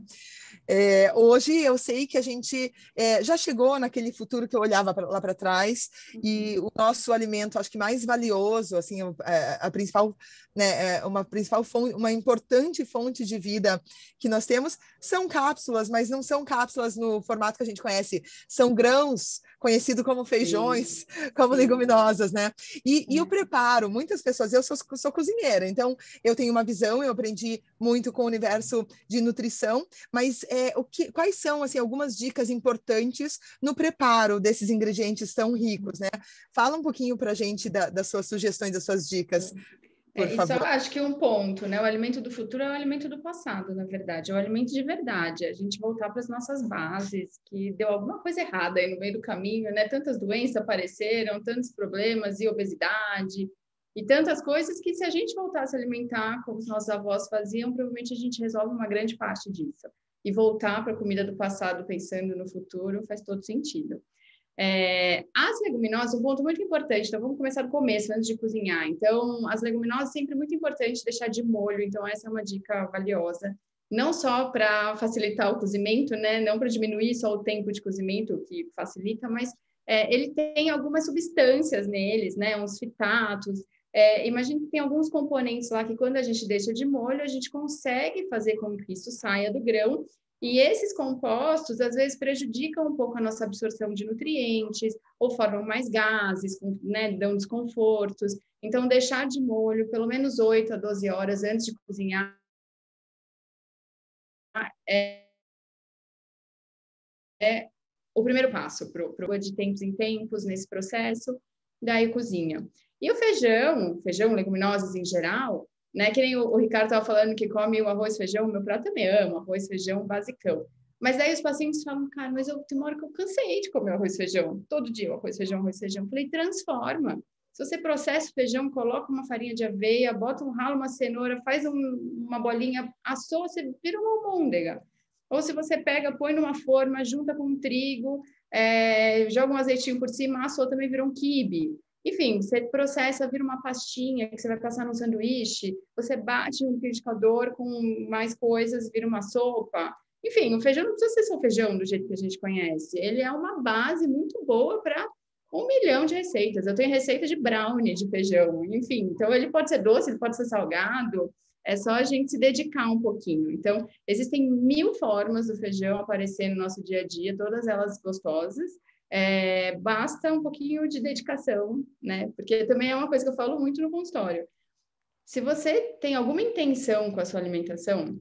Speaker 2: é hoje eu sei que a gente é, já chegou naquele futuro que eu olhava pra, lá para trás, e uhum. o nosso alimento, acho que mais valioso, assim, é, a principal né, é uma principal fonte, uma importante fonte de vida que nós temos, são cápsulas, mas não são cápsulas no formato que a gente conhece, são grãos, conhecido como feijões, Sim. como leguminosas, né? E, e, o preparo, muitas pessoas, eu sou, sou cozinheira, então eu tenho uma visão, eu aprendi muito com o universo de nutrição, mas é, o que, quais são, assim, algumas dicas importantes no preparo desses ingredientes tão ricos, né? Fala um pouquinho pra gente da, das suas sugestões, das suas dicas. É. Por é, favor. Isso eu acho que é um
Speaker 5: ponto, né? O alimento do futuro é o alimento do passado, na verdade, é o alimento de verdade. A gente voltar para as nossas bases, que deu alguma coisa errada aí no meio do caminho, né? Tantas doenças apareceram, tantos problemas e obesidade e tantas coisas que se a gente voltar a se alimentar como os nossos avós faziam, provavelmente a gente resolve uma grande parte disso. E voltar para a comida do passado pensando no futuro faz todo sentido. É, as leguminosas, um ponto muito importante, então vamos começar do começo, antes de cozinhar. Então, as leguminosas sempre muito importante deixar de molho, então essa é uma dica valiosa. Não só para facilitar o cozimento, né? Não para diminuir só o tempo de cozimento, que facilita, mas é, ele tem algumas substâncias neles, né? Uns fitatos. É, que tem alguns componentes lá que, quando a gente deixa de molho, a gente consegue fazer com que isso saia do grão e esses compostos, às vezes, prejudicam um pouco a nossa absorção de nutrientes, ou formam mais gases, né, dão desconfortos. Então, deixar de molho pelo menos 8 a 12 horas antes de cozinhar é, é o primeiro passo, para o de tempos em tempos nesse processo, daí cozinha. E o feijão, feijão, leguminosas em geral, né? Que nem o, o Ricardo estava falando que come o arroz e feijão, meu prato também ama arroz, feijão, basicão. Mas aí os pacientes falam, cara, mas eu tem uma hora que eu cansei de comer arroz e feijão, todo dia arroz, feijão, arroz, feijão. Eu falei, transforma. Se você processa o feijão, coloca uma farinha de aveia, bota um ralo, uma cenoura, faz um, uma bolinha, assou, você vira uma almôndega. Ou se você pega, põe numa forma, junta com um trigo, é, joga um azeitinho por cima, assou, também virou um quibe. Enfim, você processa, vira uma pastinha que você vai passar no sanduíche, você bate um liquidificador com mais coisas, vira uma sopa. Enfim, o feijão não precisa ser só feijão do jeito que a gente conhece. Ele é uma base muito boa para um milhão de receitas. Eu tenho receita de brownie de feijão, enfim. Então, ele pode ser doce, ele pode ser salgado. É só a gente se dedicar um pouquinho. Então, existem mil formas do feijão aparecer no nosso dia a dia, todas elas gostosas. É, basta um pouquinho de dedicação, né? Porque também é uma coisa que eu falo muito no consultório. Se você tem alguma intenção com a sua alimentação,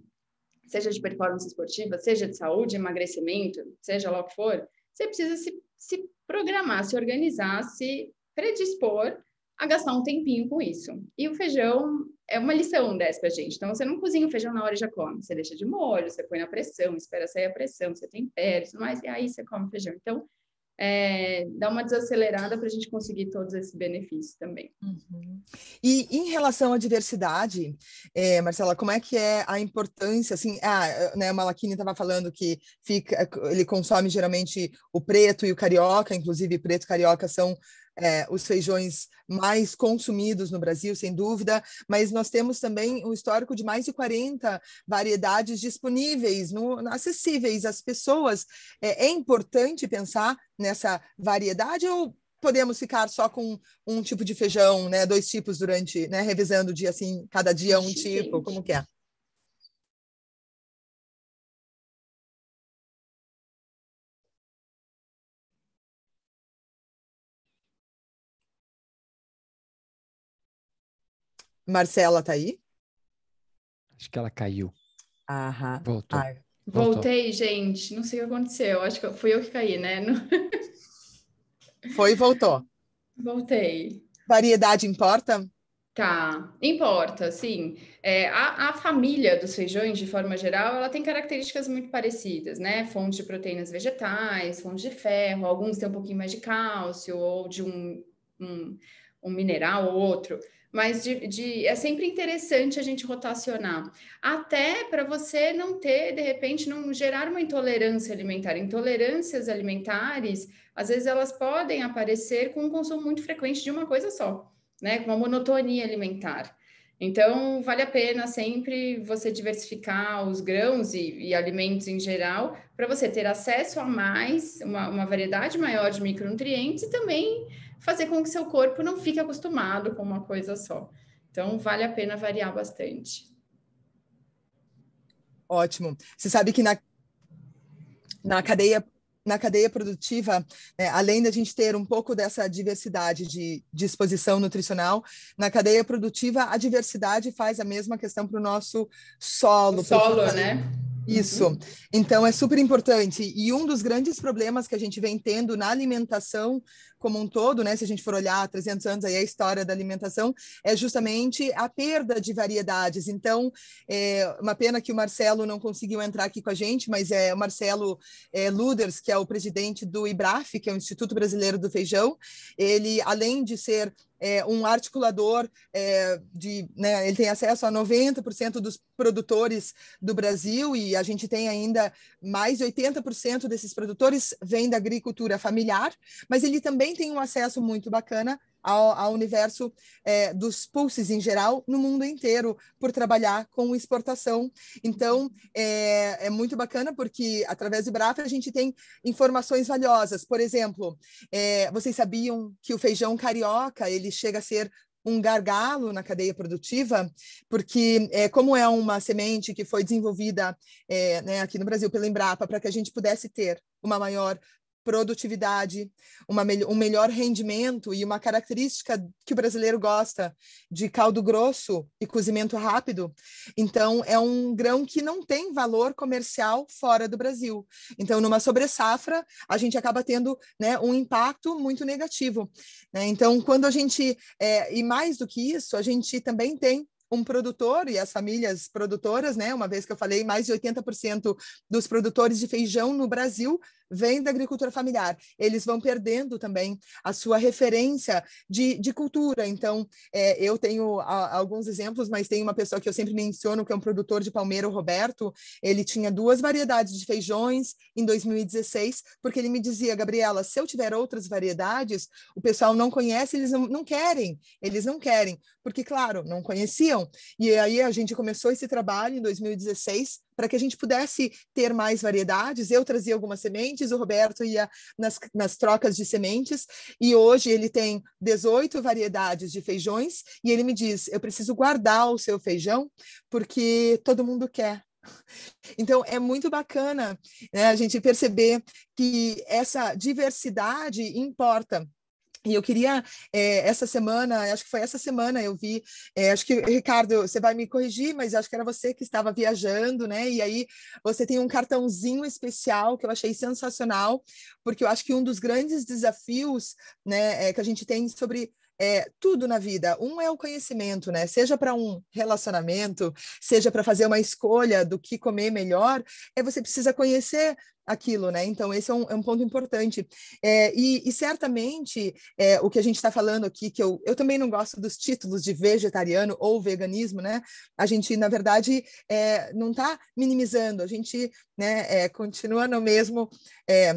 Speaker 5: seja de performance esportiva, seja de saúde, emagrecimento, seja lá o que for, você precisa se, se programar, se organizar, se predispor a gastar um tempinho com isso. E o feijão é uma lição dessa pra gente. Então, você não cozinha o feijão na hora e já come. Você deixa de molho, você põe na pressão, espera sair a pressão, você tem isso mas e aí você come o feijão. Então, é, dar uma desacelerada para a gente conseguir todos esses benefícios também.
Speaker 2: Uhum. E em relação à diversidade, é, Marcela, como é que é a importância, assim, ah, né, o Malaquini estava falando que fica, ele consome geralmente o preto e o carioca, inclusive preto e carioca são é, os feijões mais consumidos no Brasil, sem dúvida, mas nós temos também um histórico de mais de 40 variedades disponíveis, no, acessíveis às pessoas. É, é importante pensar nessa variedade ou podemos ficar só com um tipo de feijão, né? Dois tipos durante, né? Revisando dia assim, cada dia um Gente.
Speaker 3: tipo, como que é? Marcela tá aí?
Speaker 2: Acho que ela caiu. Aham. Voltou. Voltei,
Speaker 5: voltou. gente. Não sei o que aconteceu. Acho que fui eu que caí, né? No...
Speaker 2: Foi e voltou. Voltei. Variedade importa?
Speaker 5: Tá, importa, sim. É, a, a, família dos feijões, de forma geral, ela tem características muito parecidas, né? Fonte de proteínas vegetais, fonte de ferro, alguns têm um pouquinho mais de cálcio ou de um, um, um mineral ou outro mas de, de, é sempre interessante a gente rotacionar, até para você não ter, de repente, não gerar uma intolerância alimentar. Intolerâncias alimentares, às vezes, elas podem aparecer com um consumo muito frequente de uma coisa só, né? Com uma monotonia alimentar. Então, vale a pena sempre você diversificar os grãos e, e alimentos em geral, para você ter acesso a mais, uma, uma variedade maior de micronutrientes e também fazer com que seu corpo não fique acostumado com uma coisa só. Então, vale a pena variar bastante.
Speaker 2: Ótimo. Você sabe que na, na cadeia na cadeia produtiva, né, além da gente ter um pouco dessa diversidade de disposição nutricional, na cadeia produtiva a diversidade faz a mesma questão para o nosso solo. solo, né? Isso. Uhum. Então é super importante. E um dos grandes problemas que a gente vem tendo na alimentação como um todo, né, se a gente for olhar 300 anos aí a história da alimentação, é justamente a perda de variedades. Então, é uma pena que o Marcelo não conseguiu entrar aqui com a gente, mas é o Marcelo é, Luders, que é o presidente do IBRAF, que é o Instituto Brasileiro do Feijão, ele, além de ser é, um articulador é, de, né, ele tem acesso a 90% dos produtores do Brasil e a gente tem ainda mais de 80% desses produtores vêm da agricultura familiar, mas ele também também tem um acesso muito bacana ao, ao universo é, dos pulses em geral no mundo inteiro por trabalhar com exportação. Então, é, é muito bacana porque através do BRAF a gente tem informações valiosas. Por exemplo, é, vocês sabiam que o feijão carioca ele chega a ser um gargalo na cadeia produtiva, porque é, como é uma semente que foi desenvolvida é, né, aqui no Brasil pela Embrapa para que a gente pudesse ter uma maior produtividade, uma, um melhor rendimento e uma característica que o brasileiro gosta de caldo grosso e cozimento rápido. Então, é um grão que não tem valor comercial fora do Brasil. Então, numa sobressafra, a gente acaba tendo né, um impacto muito negativo. Né? Então, quando a gente, é, e mais do que isso, a gente também tem um produtor e as famílias produtoras, né? Uma vez que eu falei, mais de 80% dos produtores de feijão no Brasil vem da agricultura familiar, eles vão perdendo também a sua referência de, de cultura. Então, é, eu tenho a, alguns exemplos, mas tem uma pessoa que eu sempre menciono, que é um produtor de palmeira, o Roberto. Ele tinha duas variedades de feijões em 2016, porque ele me dizia, Gabriela, se eu tiver outras variedades, o pessoal não conhece, eles não, não querem, eles não querem, porque, claro, não conheciam. E aí a gente começou esse trabalho em 2016 para que a gente pudesse ter mais variedades. Eu trazia algumas sementes, o Roberto ia nas, nas trocas de sementes, e hoje ele tem 18 variedades de feijões, e ele me diz: eu preciso guardar o seu feijão, porque todo mundo quer. Então é muito bacana né, a gente perceber que essa diversidade importa e eu queria, é, essa semana, acho que foi essa semana, eu vi, é, acho que, Ricardo, você vai me corrigir, mas acho que era você que estava viajando, né? E aí você tem um cartãozinho especial que eu achei sensacional, porque eu acho que um dos grandes desafios né, é, que a gente tem sobre é, tudo na vida. Um é o conhecimento, né? Seja para um relacionamento, seja para fazer uma escolha do que comer melhor, é você precisa conhecer aquilo, né? Então, esse é um, é um ponto importante. É, e, e, certamente, é, o que a gente está falando aqui, que eu, eu também não gosto dos títulos de vegetariano ou veganismo, né? A gente, na verdade, é, não está minimizando, a gente né, é, continua no mesmo é,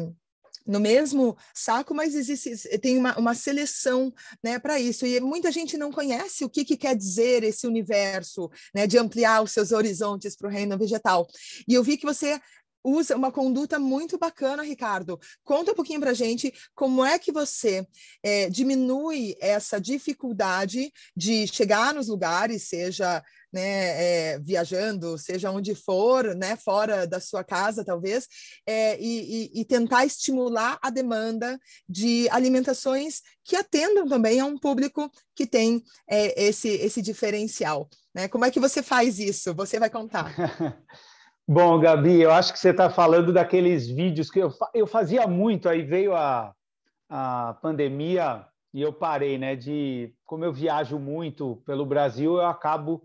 Speaker 2: no mesmo saco, mas existe, eh, tem uma, uma seleção né, para isso. E muita gente não conhece o que, que quer dizer esse universo, né, de ampliar os seus horizontes para o reino vegetal. E eu vi que você usa uma conduta muito bacana, Ricardo. Conta um pouquinho para gente como é que você é, diminui essa dificuldade de chegar nos lugares, seja né, é, viajando, seja onde for, né, fora da sua casa, talvez, é, e, e, e, tentar estimular a demanda de alimentações que atendam também a um público que tem é, esse, esse diferencial. Né? Como é que você faz
Speaker 3: isso? Você vai contar. Bom, Gabi, eu acho que você está falando daqueles vídeos que eu, eu fazia muito, aí veio a, a pandemia e eu parei, né? De como eu viajo muito pelo Brasil, eu acabo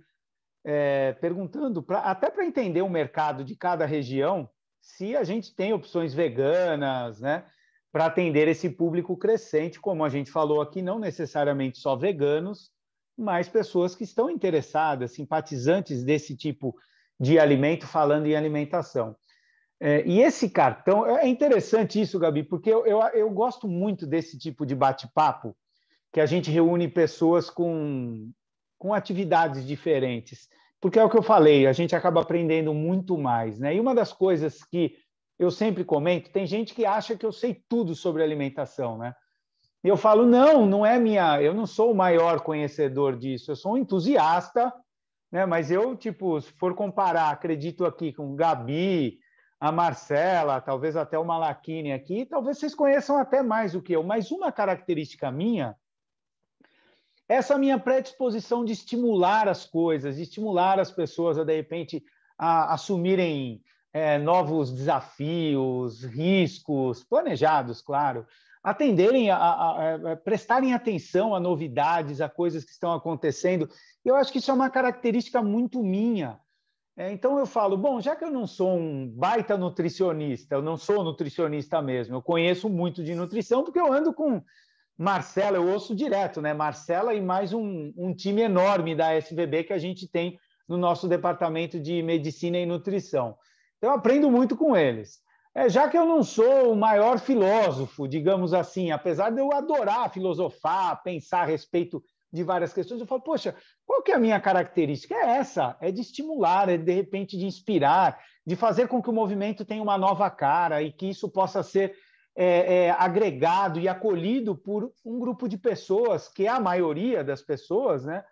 Speaker 3: é, perguntando, pra, até para entender o mercado de cada região, se a gente tem opções veganas, né? Para atender esse público crescente, como a gente falou aqui, não necessariamente só veganos, mas pessoas que estão interessadas, simpatizantes desse tipo de alimento falando em alimentação. É, e esse cartão, é, é interessante isso, Gabi, porque eu, eu, eu gosto muito desse tipo de bate-papo, que a gente reúne pessoas com, com atividades diferentes. Porque é o que eu falei, a gente acaba aprendendo muito mais. Né? E uma das coisas que eu sempre comento, tem gente que acha que eu sei tudo sobre alimentação, né? E eu falo, não, não é minha, eu não sou o maior conhecedor disso, eu sou um entusiasta né? Mas eu, tipo, se for comparar, acredito aqui com Gabi, a Marcela, talvez até o Malakine aqui, talvez vocês conheçam até mais do que eu, mas uma característica minha, essa minha predisposição de estimular as coisas, de estimular as pessoas a, de repente, a assumirem é, novos desafios, riscos, planejados, claro, atenderem, a, a, a, é, prestarem atenção a novidades, a coisas que estão acontecendo. Eu acho que isso é uma característica muito minha. É, então eu falo, bom, já que eu não sou um baita nutricionista, eu não sou nutricionista mesmo, eu conheço muito de nutrição porque eu ando com Marcela, eu ouço direto, né? Marcela e mais um, um time enorme da SVB que a gente tem no nosso departamento de medicina e nutrição. Então eu aprendo muito com eles. É, já que eu não sou o maior filósofo, digamos assim, apesar de eu adorar filosofar, pensar a respeito de várias questões, eu falo, poxa, qual que é a minha característica? É essa, é de estimular, é de repente de inspirar, de fazer com que o movimento tenha uma nova cara e que isso possa ser é, é, agregado e acolhido por um grupo de pessoas, que é a maioria das pessoas, né?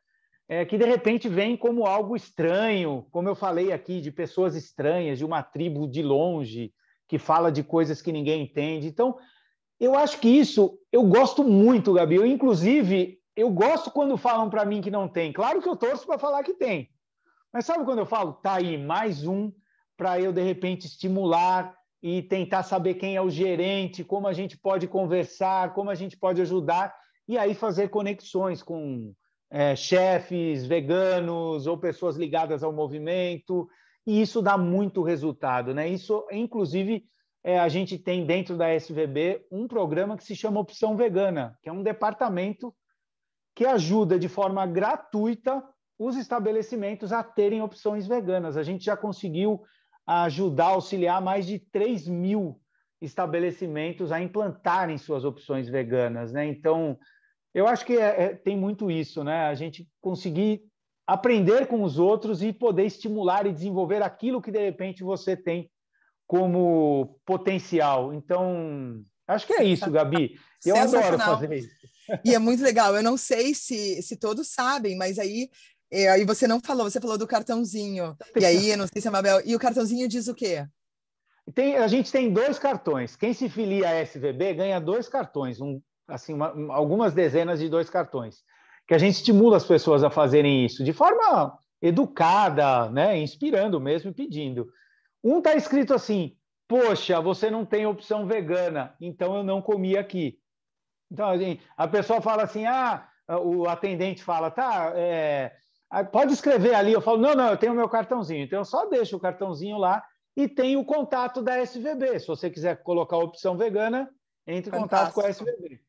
Speaker 3: É, que de repente vem como algo estranho, como eu falei aqui, de pessoas estranhas, de uma tribo de longe, que fala de coisas que ninguém entende. Então, eu acho que isso eu gosto muito, Gabi. Eu, inclusive, eu gosto quando falam para mim que não tem. Claro que eu torço para falar que tem. Mas sabe quando eu falo, tá aí, mais um para eu, de repente, estimular e tentar saber quem é o gerente, como a gente pode conversar, como a gente pode ajudar, e aí fazer conexões com é, chefes veganos ou pessoas ligadas ao movimento e isso dá muito resultado, né? Isso, inclusive, é, a gente tem dentro da SVB um programa que se chama Opção Vegana, que é um departamento que ajuda de forma gratuita os estabelecimentos a terem opções veganas. A gente já conseguiu ajudar, auxiliar mais de 3 mil estabelecimentos a implantarem suas opções veganas, né? Então, eu acho que é, é, tem muito isso, né? A gente conseguir aprender com os outros e poder estimular e desenvolver aquilo que de repente você tem como potencial. Então, acho que é isso, Gabi. Eu adoro fazer isso. E é muito
Speaker 2: legal. Eu não sei se, se todos sabem, mas aí é, aí você não falou, você falou do cartãozinho. E aí, eu não sei se é Mabel. E o cartãozinho diz o quê?
Speaker 3: Tem, a gente tem dois cartões. Quem se filia à SVB ganha dois cartões, um, assim, uma, algumas dezenas de dois cartões que a gente estimula as pessoas a fazerem isso de forma educada, né? inspirando mesmo e pedindo. Um está escrito assim: Poxa, você não tem opção vegana, então eu não comi aqui. Então, assim, a pessoa fala assim: Ah, o atendente fala, tá, é, ah, pode escrever ali. Eu falo: Não, não, eu tenho meu cartãozinho. Então, eu só deixo o cartãozinho lá e tem o contato da SVB. Se você quiser colocar a opção vegana, entre em contato com a SVB.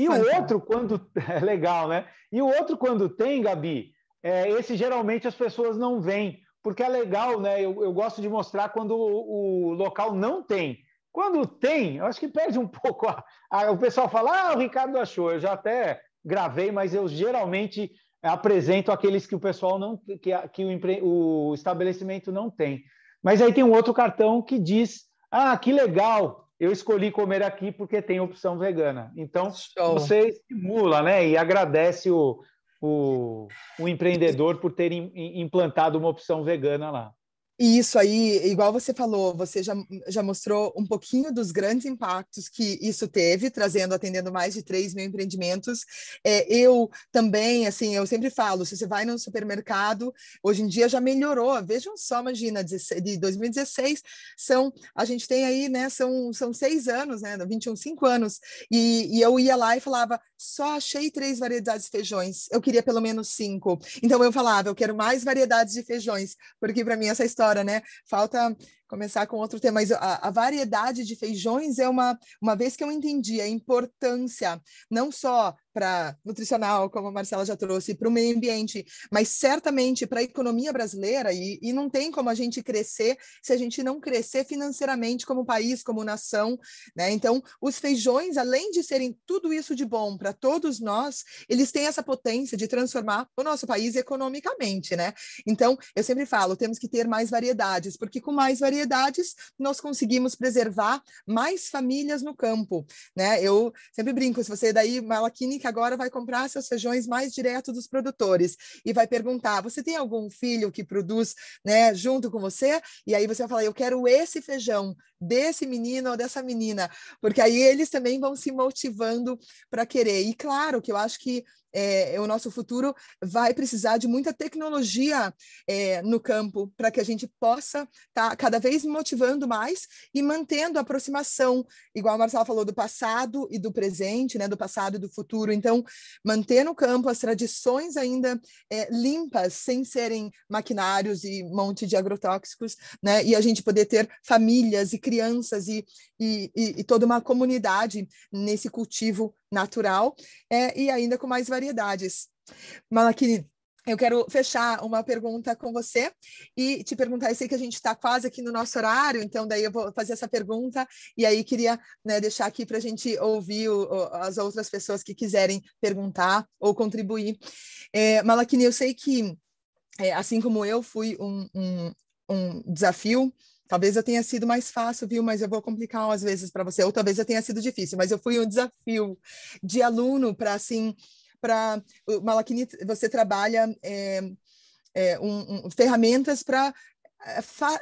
Speaker 3: E o outro, quando. É legal, né? E o outro, quando tem, Gabi, é, esse geralmente as pessoas não veem, porque é legal, né? Eu, eu gosto de mostrar quando o, o, local não tem. Quando tem, eu acho que perde um pouco. A, a, o pessoal fala, ah, o Ricardo achou. Eu já até gravei, mas eu geralmente apresento aqueles que o pessoal não. que, que o, empre, o estabelecimento não tem. Mas aí tem um outro cartão que diz: ah, que legal, eu escolhi comer aqui porque tem opção vegana. Então, Show. você estimula né? e agradece o, o, o empreendedor por ter implantado uma opção vegana lá.
Speaker 2: E isso aí, igual você falou, você já, já mostrou um pouquinho dos grandes impactos que isso teve, trazendo, atendendo mais de 3 mil empreendimentos. É, eu também, assim, eu sempre falo, se você vai num supermercado, hoje em dia já melhorou. Vejam só, imagina, de 2016, são, a gente tem aí, né, são, são seis anos, né, 21, cinco anos. E, e eu ia lá e falava, só achei três variedades de feijões, eu queria pelo menos cinco. Então eu falava, eu quero mais variedades de feijões, porque para mim essa história hora, né? Falta começar com outro tema, mas a, a, variedade de feijões é uma, uma vez que eu entendi a importância, não só para nutricional, como a Marcela já trouxe, para o meio ambiente, mas certamente para a economia brasileira, e, e não tem como a gente crescer se a gente não crescer financeiramente como país, como nação, né? Então, os feijões, além de serem tudo isso de bom para todos nós, eles têm essa potência de transformar o nosso país economicamente, né? Então, eu sempre falo, temos que ter mais variedades, porque com mais variedades variedades, nós conseguimos preservar mais famílias no campo. Né? Eu sempre brinco, se você é daí, Malaquini, que agora vai comprar seus feijões mais direto dos produtores e vai perguntar: você tem algum filho que produz né, junto com você? E aí você vai falar: eu quero esse feijão desse menino ou dessa menina, porque aí eles também vão se motivando para querer. E claro que eu acho que é, o nosso futuro vai precisar de muita tecnologia é, no campo para que a gente possa estar tá cada vez motivando mais e mantendo a aproximação, igual a Marcela falou, do passado e do presente, né, do passado e do futuro. Então, manter no campo as tradições ainda é, limpas, sem serem maquinários e monte de agrotóxicos, né, e a gente poder ter famílias e crianças e, e, e, e toda uma comunidade nesse cultivo natural é, e ainda com mais variedades. Malakini, eu quero fechar uma pergunta com você e te perguntar. Eu sei que a gente está quase aqui no nosso horário, então daí eu vou fazer essa pergunta e aí queria né, deixar aqui para a gente ouvir o, o, as outras pessoas que quiserem perguntar ou contribuir. É, Malakini, eu sei que, é, assim como eu, fui um, um, um desafio Talvez eu tenha sido mais fácil, viu? Mas eu vou complicar às vezes para você. Ou talvez eu tenha sido difícil, mas eu fui um desafio de aluno para, assim, para. Malakini, você trabalha é, é, um, um, ferramentas para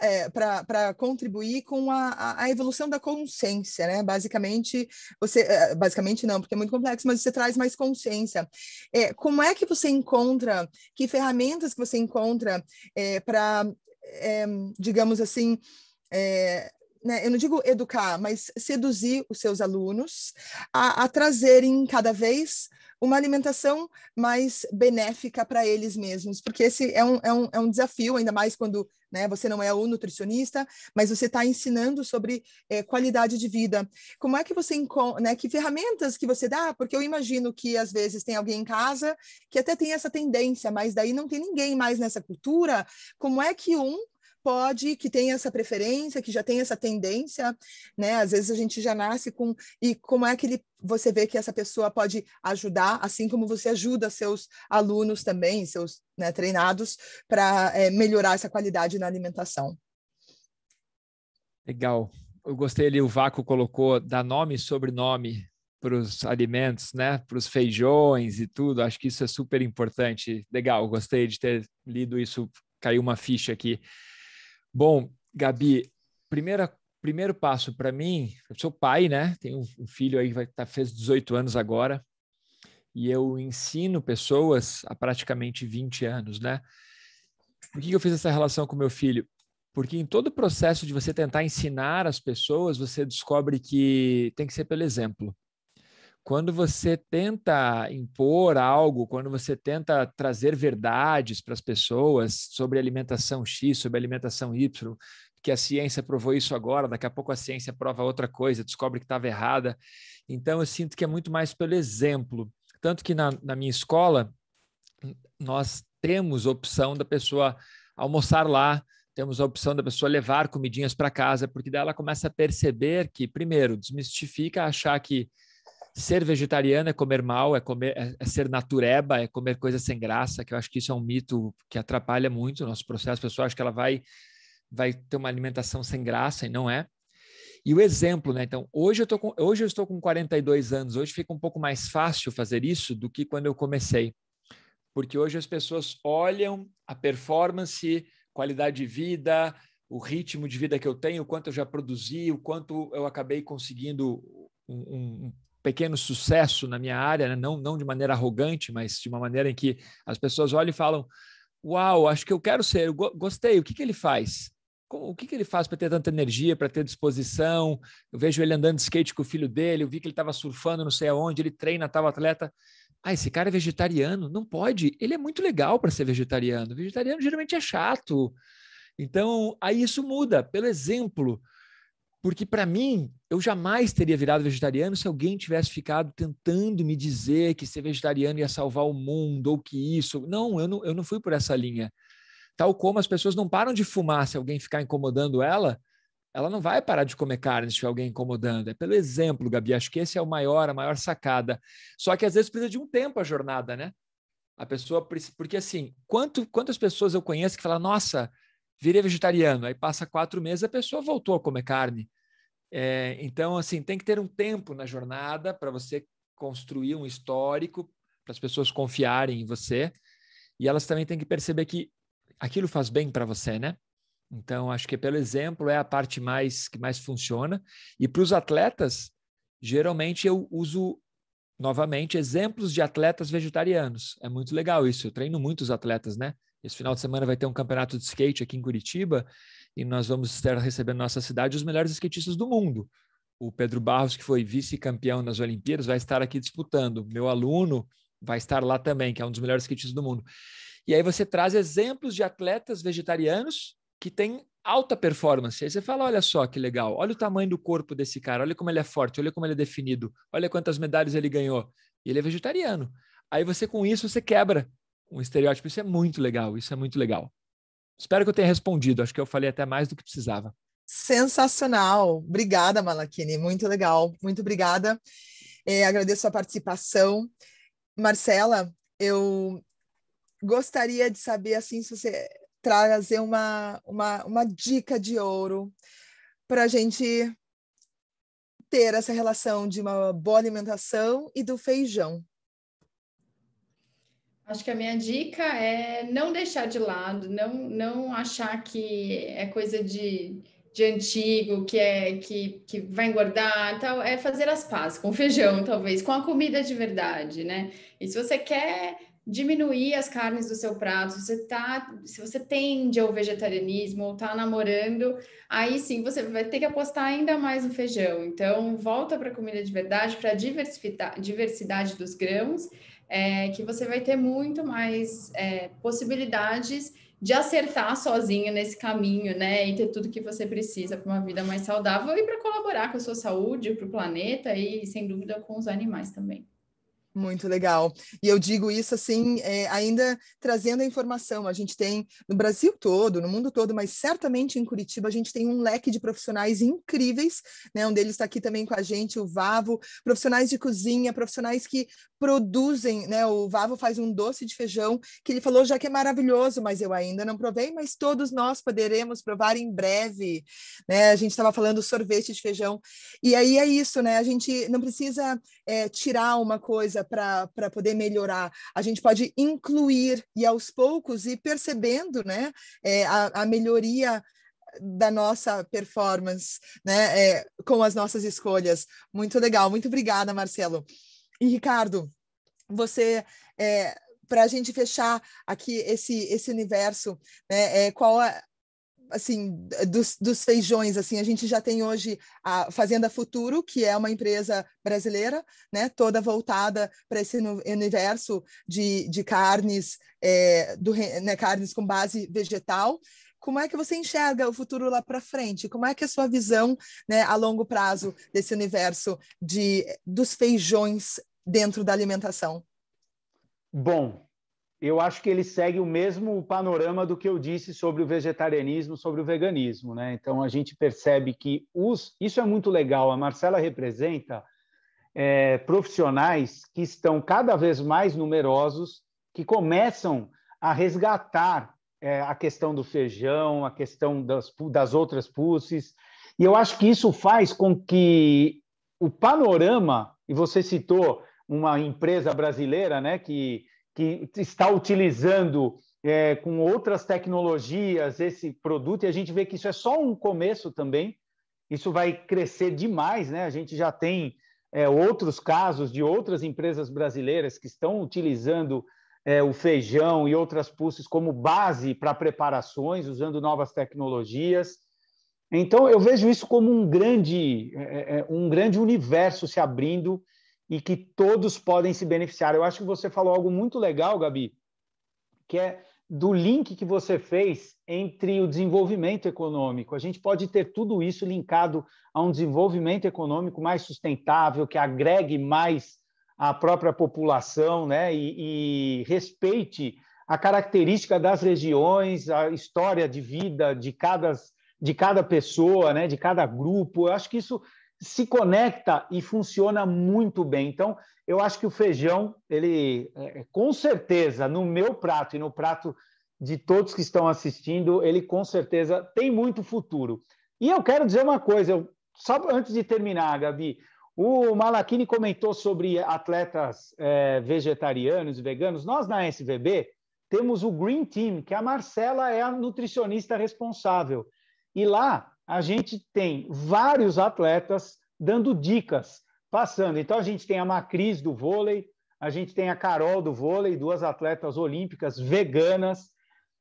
Speaker 2: eh, para contribuir com a, a, evolução da consciência, né? Basicamente, você basicamente não, porque é muito complexo, mas você traz mais consciência. É, como é que você encontra, que ferramentas que você encontra é, para é, digamos assim, é, né, eu não digo educar, mas seduzir os seus alunos a, a trazerem cada vez uma alimentação mais benéfica para eles mesmos, porque esse é um, é um, é um desafio, ainda mais quando né, você não é um nutricionista, mas você está ensinando sobre é, qualidade de vida. Como é que você encontra, né, que ferramentas que você dá? Porque eu imagino que às vezes tem alguém em casa que até tem essa tendência, mas daí não tem ninguém mais nessa cultura. Como é que um pode, que tem essa preferência, que já tem essa tendência, né? Às vezes a gente já nasce com e como é que ele, você vê que essa pessoa pode ajudar, assim como você ajuda seus alunos também, seus né, treinados para é, melhorar essa qualidade na alimentação.
Speaker 4: Legal. Eu gostei ali, o Vaco colocou dar nome e sobrenome para os alimentos, né? Para os feijões e tudo. Acho que isso é super importante. Legal, gostei de ter lido isso, caiu uma ficha aqui. Bom, Gabi, primeira, primeiro passo para mim, eu sou pai, né? Tenho um filho aí que vai, tá, fez 18 anos agora, e eu ensino pessoas há praticamente 20 anos, né? Por que eu fiz essa relação com meu filho? Porque em todo o processo de você tentar ensinar as pessoas, você descobre que tem que ser pelo exemplo quando você tenta impor algo, quando você tenta trazer verdades para as pessoas sobre alimentação X, sobre alimentação Y, que a ciência provou isso agora, daqui a pouco a ciência prova outra coisa, descobre que estava errada. Então, eu sinto que é muito mais pelo exemplo. Tanto que na, na minha escola, nós temos opção da pessoa almoçar lá, temos a opção da pessoa levar comidinhas para casa, porque daí ela começa a perceber que, primeiro, desmistifica achar que ser vegetariano é comer mal, é, comer, é, é ser natureba, é comer coisa sem graça, que eu acho que isso é um mito que atrapalha muito o nosso processo. A pessoa acha que ela vai, vai ter uma alimentação sem graça e não é. E o exemplo, né? Então, hoje eu, tô com, hoje eu estou com 42 anos, hoje fica um pouco mais fácil fazer isso do que quando eu comecei. Porque hoje as pessoas olham a performance, qualidade de vida, o ritmo de vida que eu tenho, o quanto eu já produzi, o quanto eu acabei conseguindo um, um, pequeno sucesso na minha área, né? não, não de maneira arrogante, mas de uma maneira em que as pessoas olham e falam: Uau, acho que eu quero ser, eu gostei, o que, que ele faz? o que, que ele faz para ter tanta energia, para ter disposição? Eu vejo ele andando de skate com o filho dele, eu vi que ele estava surfando não sei aonde, ele treina tal atleta. Ah, esse cara é vegetariano? Não pode. Ele é muito legal para ser vegetariano. Vegetariano geralmente é chato. Então, aí isso muda, pelo exemplo. Porque para mim, eu jamais teria virado vegetariano se alguém tivesse ficado tentando me dizer que ser vegetariano ia salvar o mundo ou que isso. Não, eu não, eu não fui por essa linha. Tal como as pessoas não param de fumar se alguém ficar incomodando ela, ela não vai parar de comer carne se tiver alguém incomodando. É pelo exemplo, Gabi. Acho que esse é o maior, a maior sacada. Só que às vezes precisa de um tempo a jornada, né? A pessoa, porque assim, quanto, quantas pessoas eu conheço que falam, nossa, virei vegetariano, aí passa quatro meses, a pessoa voltou a comer carne. É, então, assim, tem que ter um tempo na jornada para você construir um histórico, para as pessoas confiarem em você. E elas também têm que perceber que aquilo faz bem para você, né? Então, acho que pelo exemplo é a parte mais que mais funciona. E para os atletas, geralmente eu uso novamente exemplos de atletas vegetarianos. É muito legal isso. Eu treino muitos atletas, né? Esse final de semana vai ter um campeonato de skate aqui em Curitiba e nós vamos estar recebendo na nossa cidade os melhores skatistas do mundo. O Pedro Barros, que foi vice-campeão nas Olimpíadas, vai estar aqui disputando. Meu aluno vai estar lá também, que é um dos melhores skatistas do mundo. E aí você traz exemplos de atletas vegetarianos que têm alta performance. Aí você fala: olha só que legal, olha o tamanho do corpo desse cara, olha como ele é forte, olha como ele é definido, olha quantas medalhas ele ganhou. E ele é vegetariano. Aí você, com isso, você quebra um estereótipo. Isso é muito legal, isso é muito legal. Espero que eu tenha respondido, acho que eu falei até mais do que precisava.
Speaker 2: Sensacional. Obrigada, Malakini. Muito legal. Muito obrigada. É, agradeço a participação. Marcela, eu gostaria de saber assim se você trazer uma, uma, uma dica de ouro para a gente ter essa relação de uma boa alimentação e do feijão.
Speaker 5: Acho que a minha dica é não deixar de lado, não, não achar que é coisa de, de antigo, que é que, que vai engordar, tal. É fazer as pazes com feijão, talvez, com a comida de verdade, né? E se você quer diminuir as carnes do seu prato, se você tá, se você tende ao vegetarianismo ou está namorando, aí sim você vai ter que apostar ainda mais no feijão. Então, volta para a comida de verdade, para diversificar diversidade dos grãos é, que você vai ter muito mais é, possibilidades de acertar sozinho nesse caminho, né? E ter tudo que você precisa para uma vida mais saudável e para colaborar com a sua saúde, para o planeta e, sem dúvida, com os animais também.
Speaker 2: Muito legal. E eu digo isso assim, é, ainda trazendo a informação. A gente tem no Brasil todo, no mundo todo, mas certamente em Curitiba a gente tem um leque de profissionais incríveis, né? Um deles está aqui também com a gente, o Vavo, profissionais de cozinha, profissionais que produzem, né? O Vavo faz um doce de feijão que ele falou já que é maravilhoso, mas eu ainda não provei, mas todos nós poderemos provar em breve, né? A gente estava falando sorvete de feijão e aí é isso, né? A gente não precisa é, tirar uma coisa para poder melhorar. A gente pode incluir e aos poucos e percebendo né, é, a, a melhoria da nossa performance, né, é, com as nossas escolhas. Muito legal, muito obrigada, Marcelo. E Ricardo, você, é, para a gente fechar aqui esse, esse universo, né, é, qual a, assim, dos, dos, feijões, assim, a gente já tem hoje a Fazenda Futuro, que é uma empresa brasileira, né, toda voltada para esse universo de, de carnes, é, do, né, carnes com base vegetal. Como é que você enxerga o futuro lá para frente? Como é que é a sua visão, né, a longo prazo desse universo de, dos feijões dentro da alimentação?
Speaker 3: Bom, eu acho que ele segue o mesmo panorama do que eu disse sobre o vegetarianismo, sobre o veganismo, né? Então a gente percebe que os, isso é muito legal. A Marcela representa é, profissionais que estão cada vez mais numerosos, que começam a resgatar é, a questão do feijão, a questão das, das outras pulses. E eu acho que isso faz com que o panorama, e você citou uma empresa brasileira, né, que que está utilizando é, com outras tecnologias esse produto, e a gente vê que isso é só um começo também. Isso vai crescer demais, né? A gente já tem é, outros casos de outras empresas brasileiras que estão utilizando é, o feijão e outras pulses como base para preparações, usando novas tecnologias. Então, eu vejo isso como um grande, é, é, é, um grande universo se abrindo e que todos podem se beneficiar. Eu acho que você falou algo muito legal, Gabi, que é do link que você fez entre o desenvolvimento econômico. A gente pode ter tudo isso linkado a um desenvolvimento econômico mais sustentável, que agregue mais à própria população né? e, e respeite a característica das regiões, a história de vida de cada, de cada pessoa, né? de cada grupo. Eu acho que isso se conecta e funciona muito bem. Então, eu acho que o feijão, ele, é, é, com certeza, no meu prato e no prato de todos que estão assistindo, ele com certeza tem muito futuro. E eu quero dizer uma coisa, eu, só antes de terminar, Gabi, o Malachini comentou sobre atletas é, vegetarianos, veganos. Nós, na SVB, temos o Green Team, que a Marcela é a nutricionista responsável. E lá a gente tem vários atletas dando dicas, passando. Então, a gente tem a Macris do vôlei, a gente tem a Carol do vôlei, duas atletas olímpicas veganas.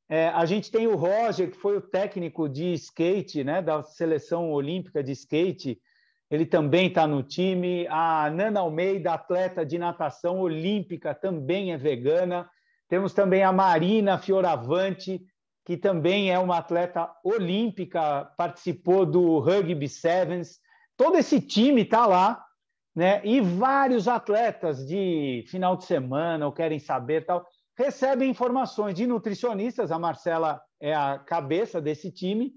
Speaker 3: É, a gente tem o Roger, que foi o técnico de skate, né, da seleção olímpica de skate, ele também está no time. A Nana Almeida, atleta de natação olímpica, também é vegana. Temos também a Marina Fioravante, que também é uma atleta olímpica, participou do Rugby Sevens. Todo esse time está lá, né? E vários atletas de final de semana ou querem saber tal recebem informações de nutricionistas. A Marcela é a cabeça desse time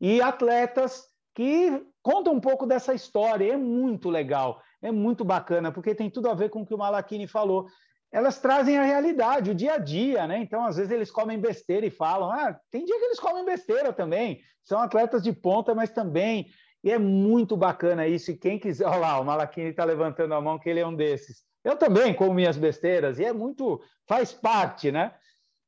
Speaker 3: e atletas que contam um pouco dessa história. É muito legal, é muito bacana, porque tem tudo a ver com o que o Malakini falou elas trazem a realidade, o dia a dia, né? Então, às vezes, eles comem besteira e falam, ah, tem dia que eles comem besteira também, são atletas de ponta, mas também. E é muito bacana isso. E quem quiser, olha lá, o Malaquini está levantando a mão que ele é um desses. Eu também como minhas besteiras, e é muito, faz parte, né?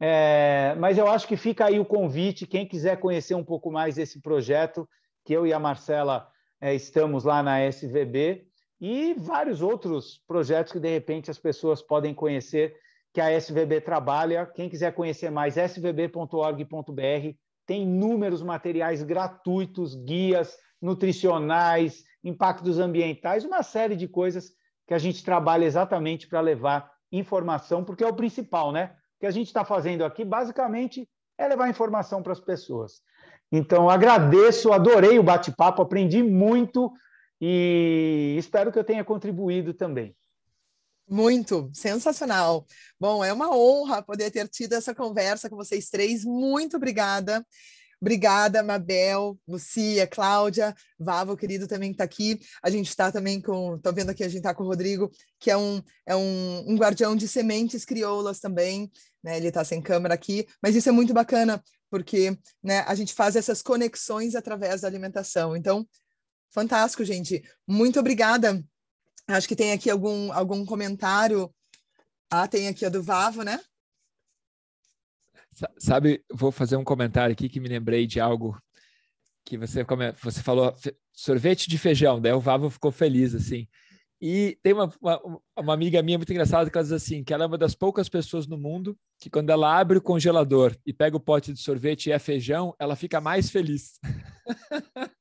Speaker 3: É, mas eu acho que fica aí o convite, quem quiser conhecer um pouco mais desse projeto, que eu e a Marcela é, estamos lá na SVB, e vários outros projetos que de repente as pessoas podem conhecer que a SVB trabalha. Quem quiser conhecer mais, svb.org.br, tem inúmeros materiais gratuitos, guias nutricionais, impactos ambientais, uma série de coisas que a gente trabalha exatamente para levar informação, porque é o principal, né? O que a gente está fazendo aqui, basicamente, é levar informação para as pessoas. Então, agradeço, adorei o bate-papo, aprendi muito e espero que eu tenha contribuído também.
Speaker 2: Muito, sensacional. Bom, é uma honra poder ter tido essa conversa com vocês três. Muito obrigada. Obrigada, Mabel, Lucia, Cláudia, Vavo, querido, também está aqui. A gente está também com, estou vendo aqui, a gente está com o Rodrigo, que é um, é um, um guardião de sementes crioulas também, né? Ele está sem câmera aqui, mas isso é muito bacana, porque né, a gente faz essas conexões através da alimentação. Então, Fantástico, gente. Muito obrigada. Acho que tem aqui algum, algum comentário. Ah, tem aqui a do Vavo, né?
Speaker 4: Sabe, vou fazer um comentário aqui que me lembrei de algo que você, você falou sorvete de feijão, daí o Vavo ficou feliz assim. E tem uma, uma, uma, amiga minha muito engraçada que ela diz assim, que ela é uma das poucas pessoas no mundo que quando ela abre o congelador e pega o pote de sorvete e é feijão, ela fica mais feliz.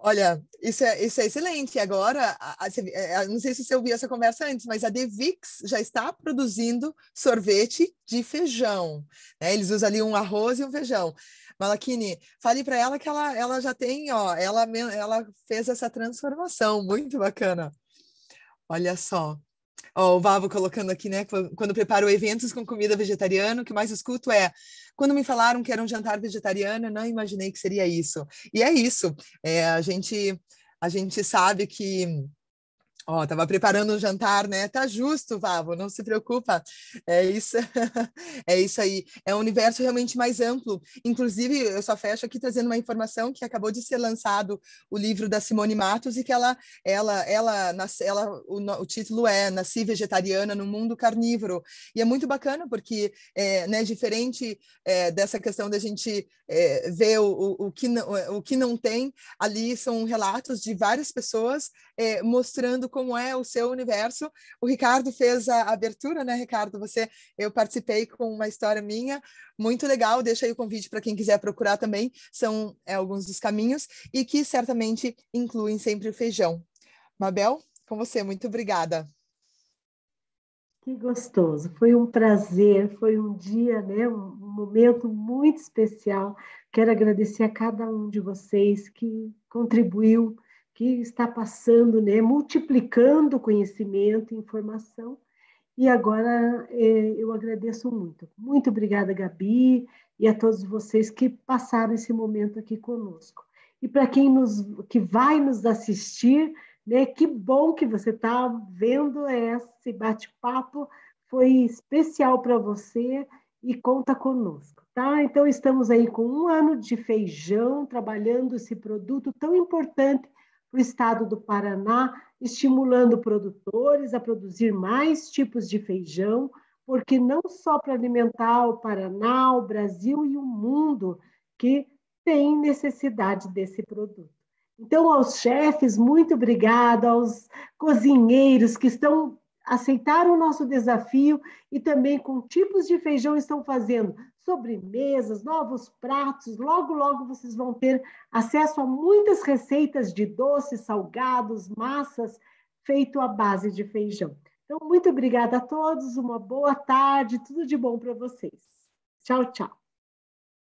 Speaker 2: Olha, isso é, isso é excelente. Agora, a, a, é, é, não sei se você ouviu essa conversa antes, mas a Devix já está produzindo sorvete de feijão. Né? Eles usam ali um arroz e um feijão. Malakini, fale para ela que ela, ela já tem, ó, ela, ela fez essa transformação, muito bacana. Olha só. o Vavo colocando aqui, né? Quando preparo eventos com comida vegetariana, o que mais escuto é quando me falaram que era um jantar vegetariano, eu não imaginei que seria isso. E é isso. É, a gente a gente sabe que Ó, tava preparando um jantar, né? Tá justo, Vavo, não se preocupa. É isso, é isso aí. É um universo realmente mais amplo. Inclusive, eu só fecho aqui trazendo uma informação que acabou de ser lançado o livro da Simone Matos e que ela, ela, ela, ela o, o, título é Nasci Vegetariana no Mundo Carnívoro. E é muito bacana porque, é, né, diferente é, dessa questão da gente é, ver o, o, que não, o que não tem, ali são relatos de várias pessoas é, mostrando como é o seu universo. O Ricardo fez a abertura, né, Ricardo? Você, eu participei com uma história minha, muito legal. Deixa aí o convite para quem quiser procurar também. São é, alguns dos caminhos e que certamente incluem sempre o feijão. Mabel, com você, muito obrigada.
Speaker 1: Que gostoso, foi um prazer, foi um dia, né, um momento muito especial. Quero agradecer a cada um de vocês que contribuiu que está passando, né, multiplicando conhecimento e informação. E agora eh, eu agradeço muito. Muito obrigada, Gabi, e a todos vocês que passaram esse momento aqui conosco. E para quem nos, que vai nos assistir, né, que bom que você está vendo esse bate-papo, foi especial para você e conta conosco, tá? Então, estamos aí com um ano de feijão, trabalhando esse produto tão importante para o estado do Paraná, estimulando produtores a produzir mais tipos de feijão, porque não só para alimentar o Paraná, o Brasil e o mundo que tem necessidade desse produto. Então, aos chefes, muito obrigado, aos cozinheiros que estão aceitaram o nosso desafio e também com tipos de feijão estão fazendo sobremesas, novos pratos. Logo, logo vocês vão ter acesso a muitas receitas de doces, salgados, massas, feito à base de feijão. Então, muito obrigada a todos, uma boa tarde, tudo de bom para vocês. Tchau, tchau.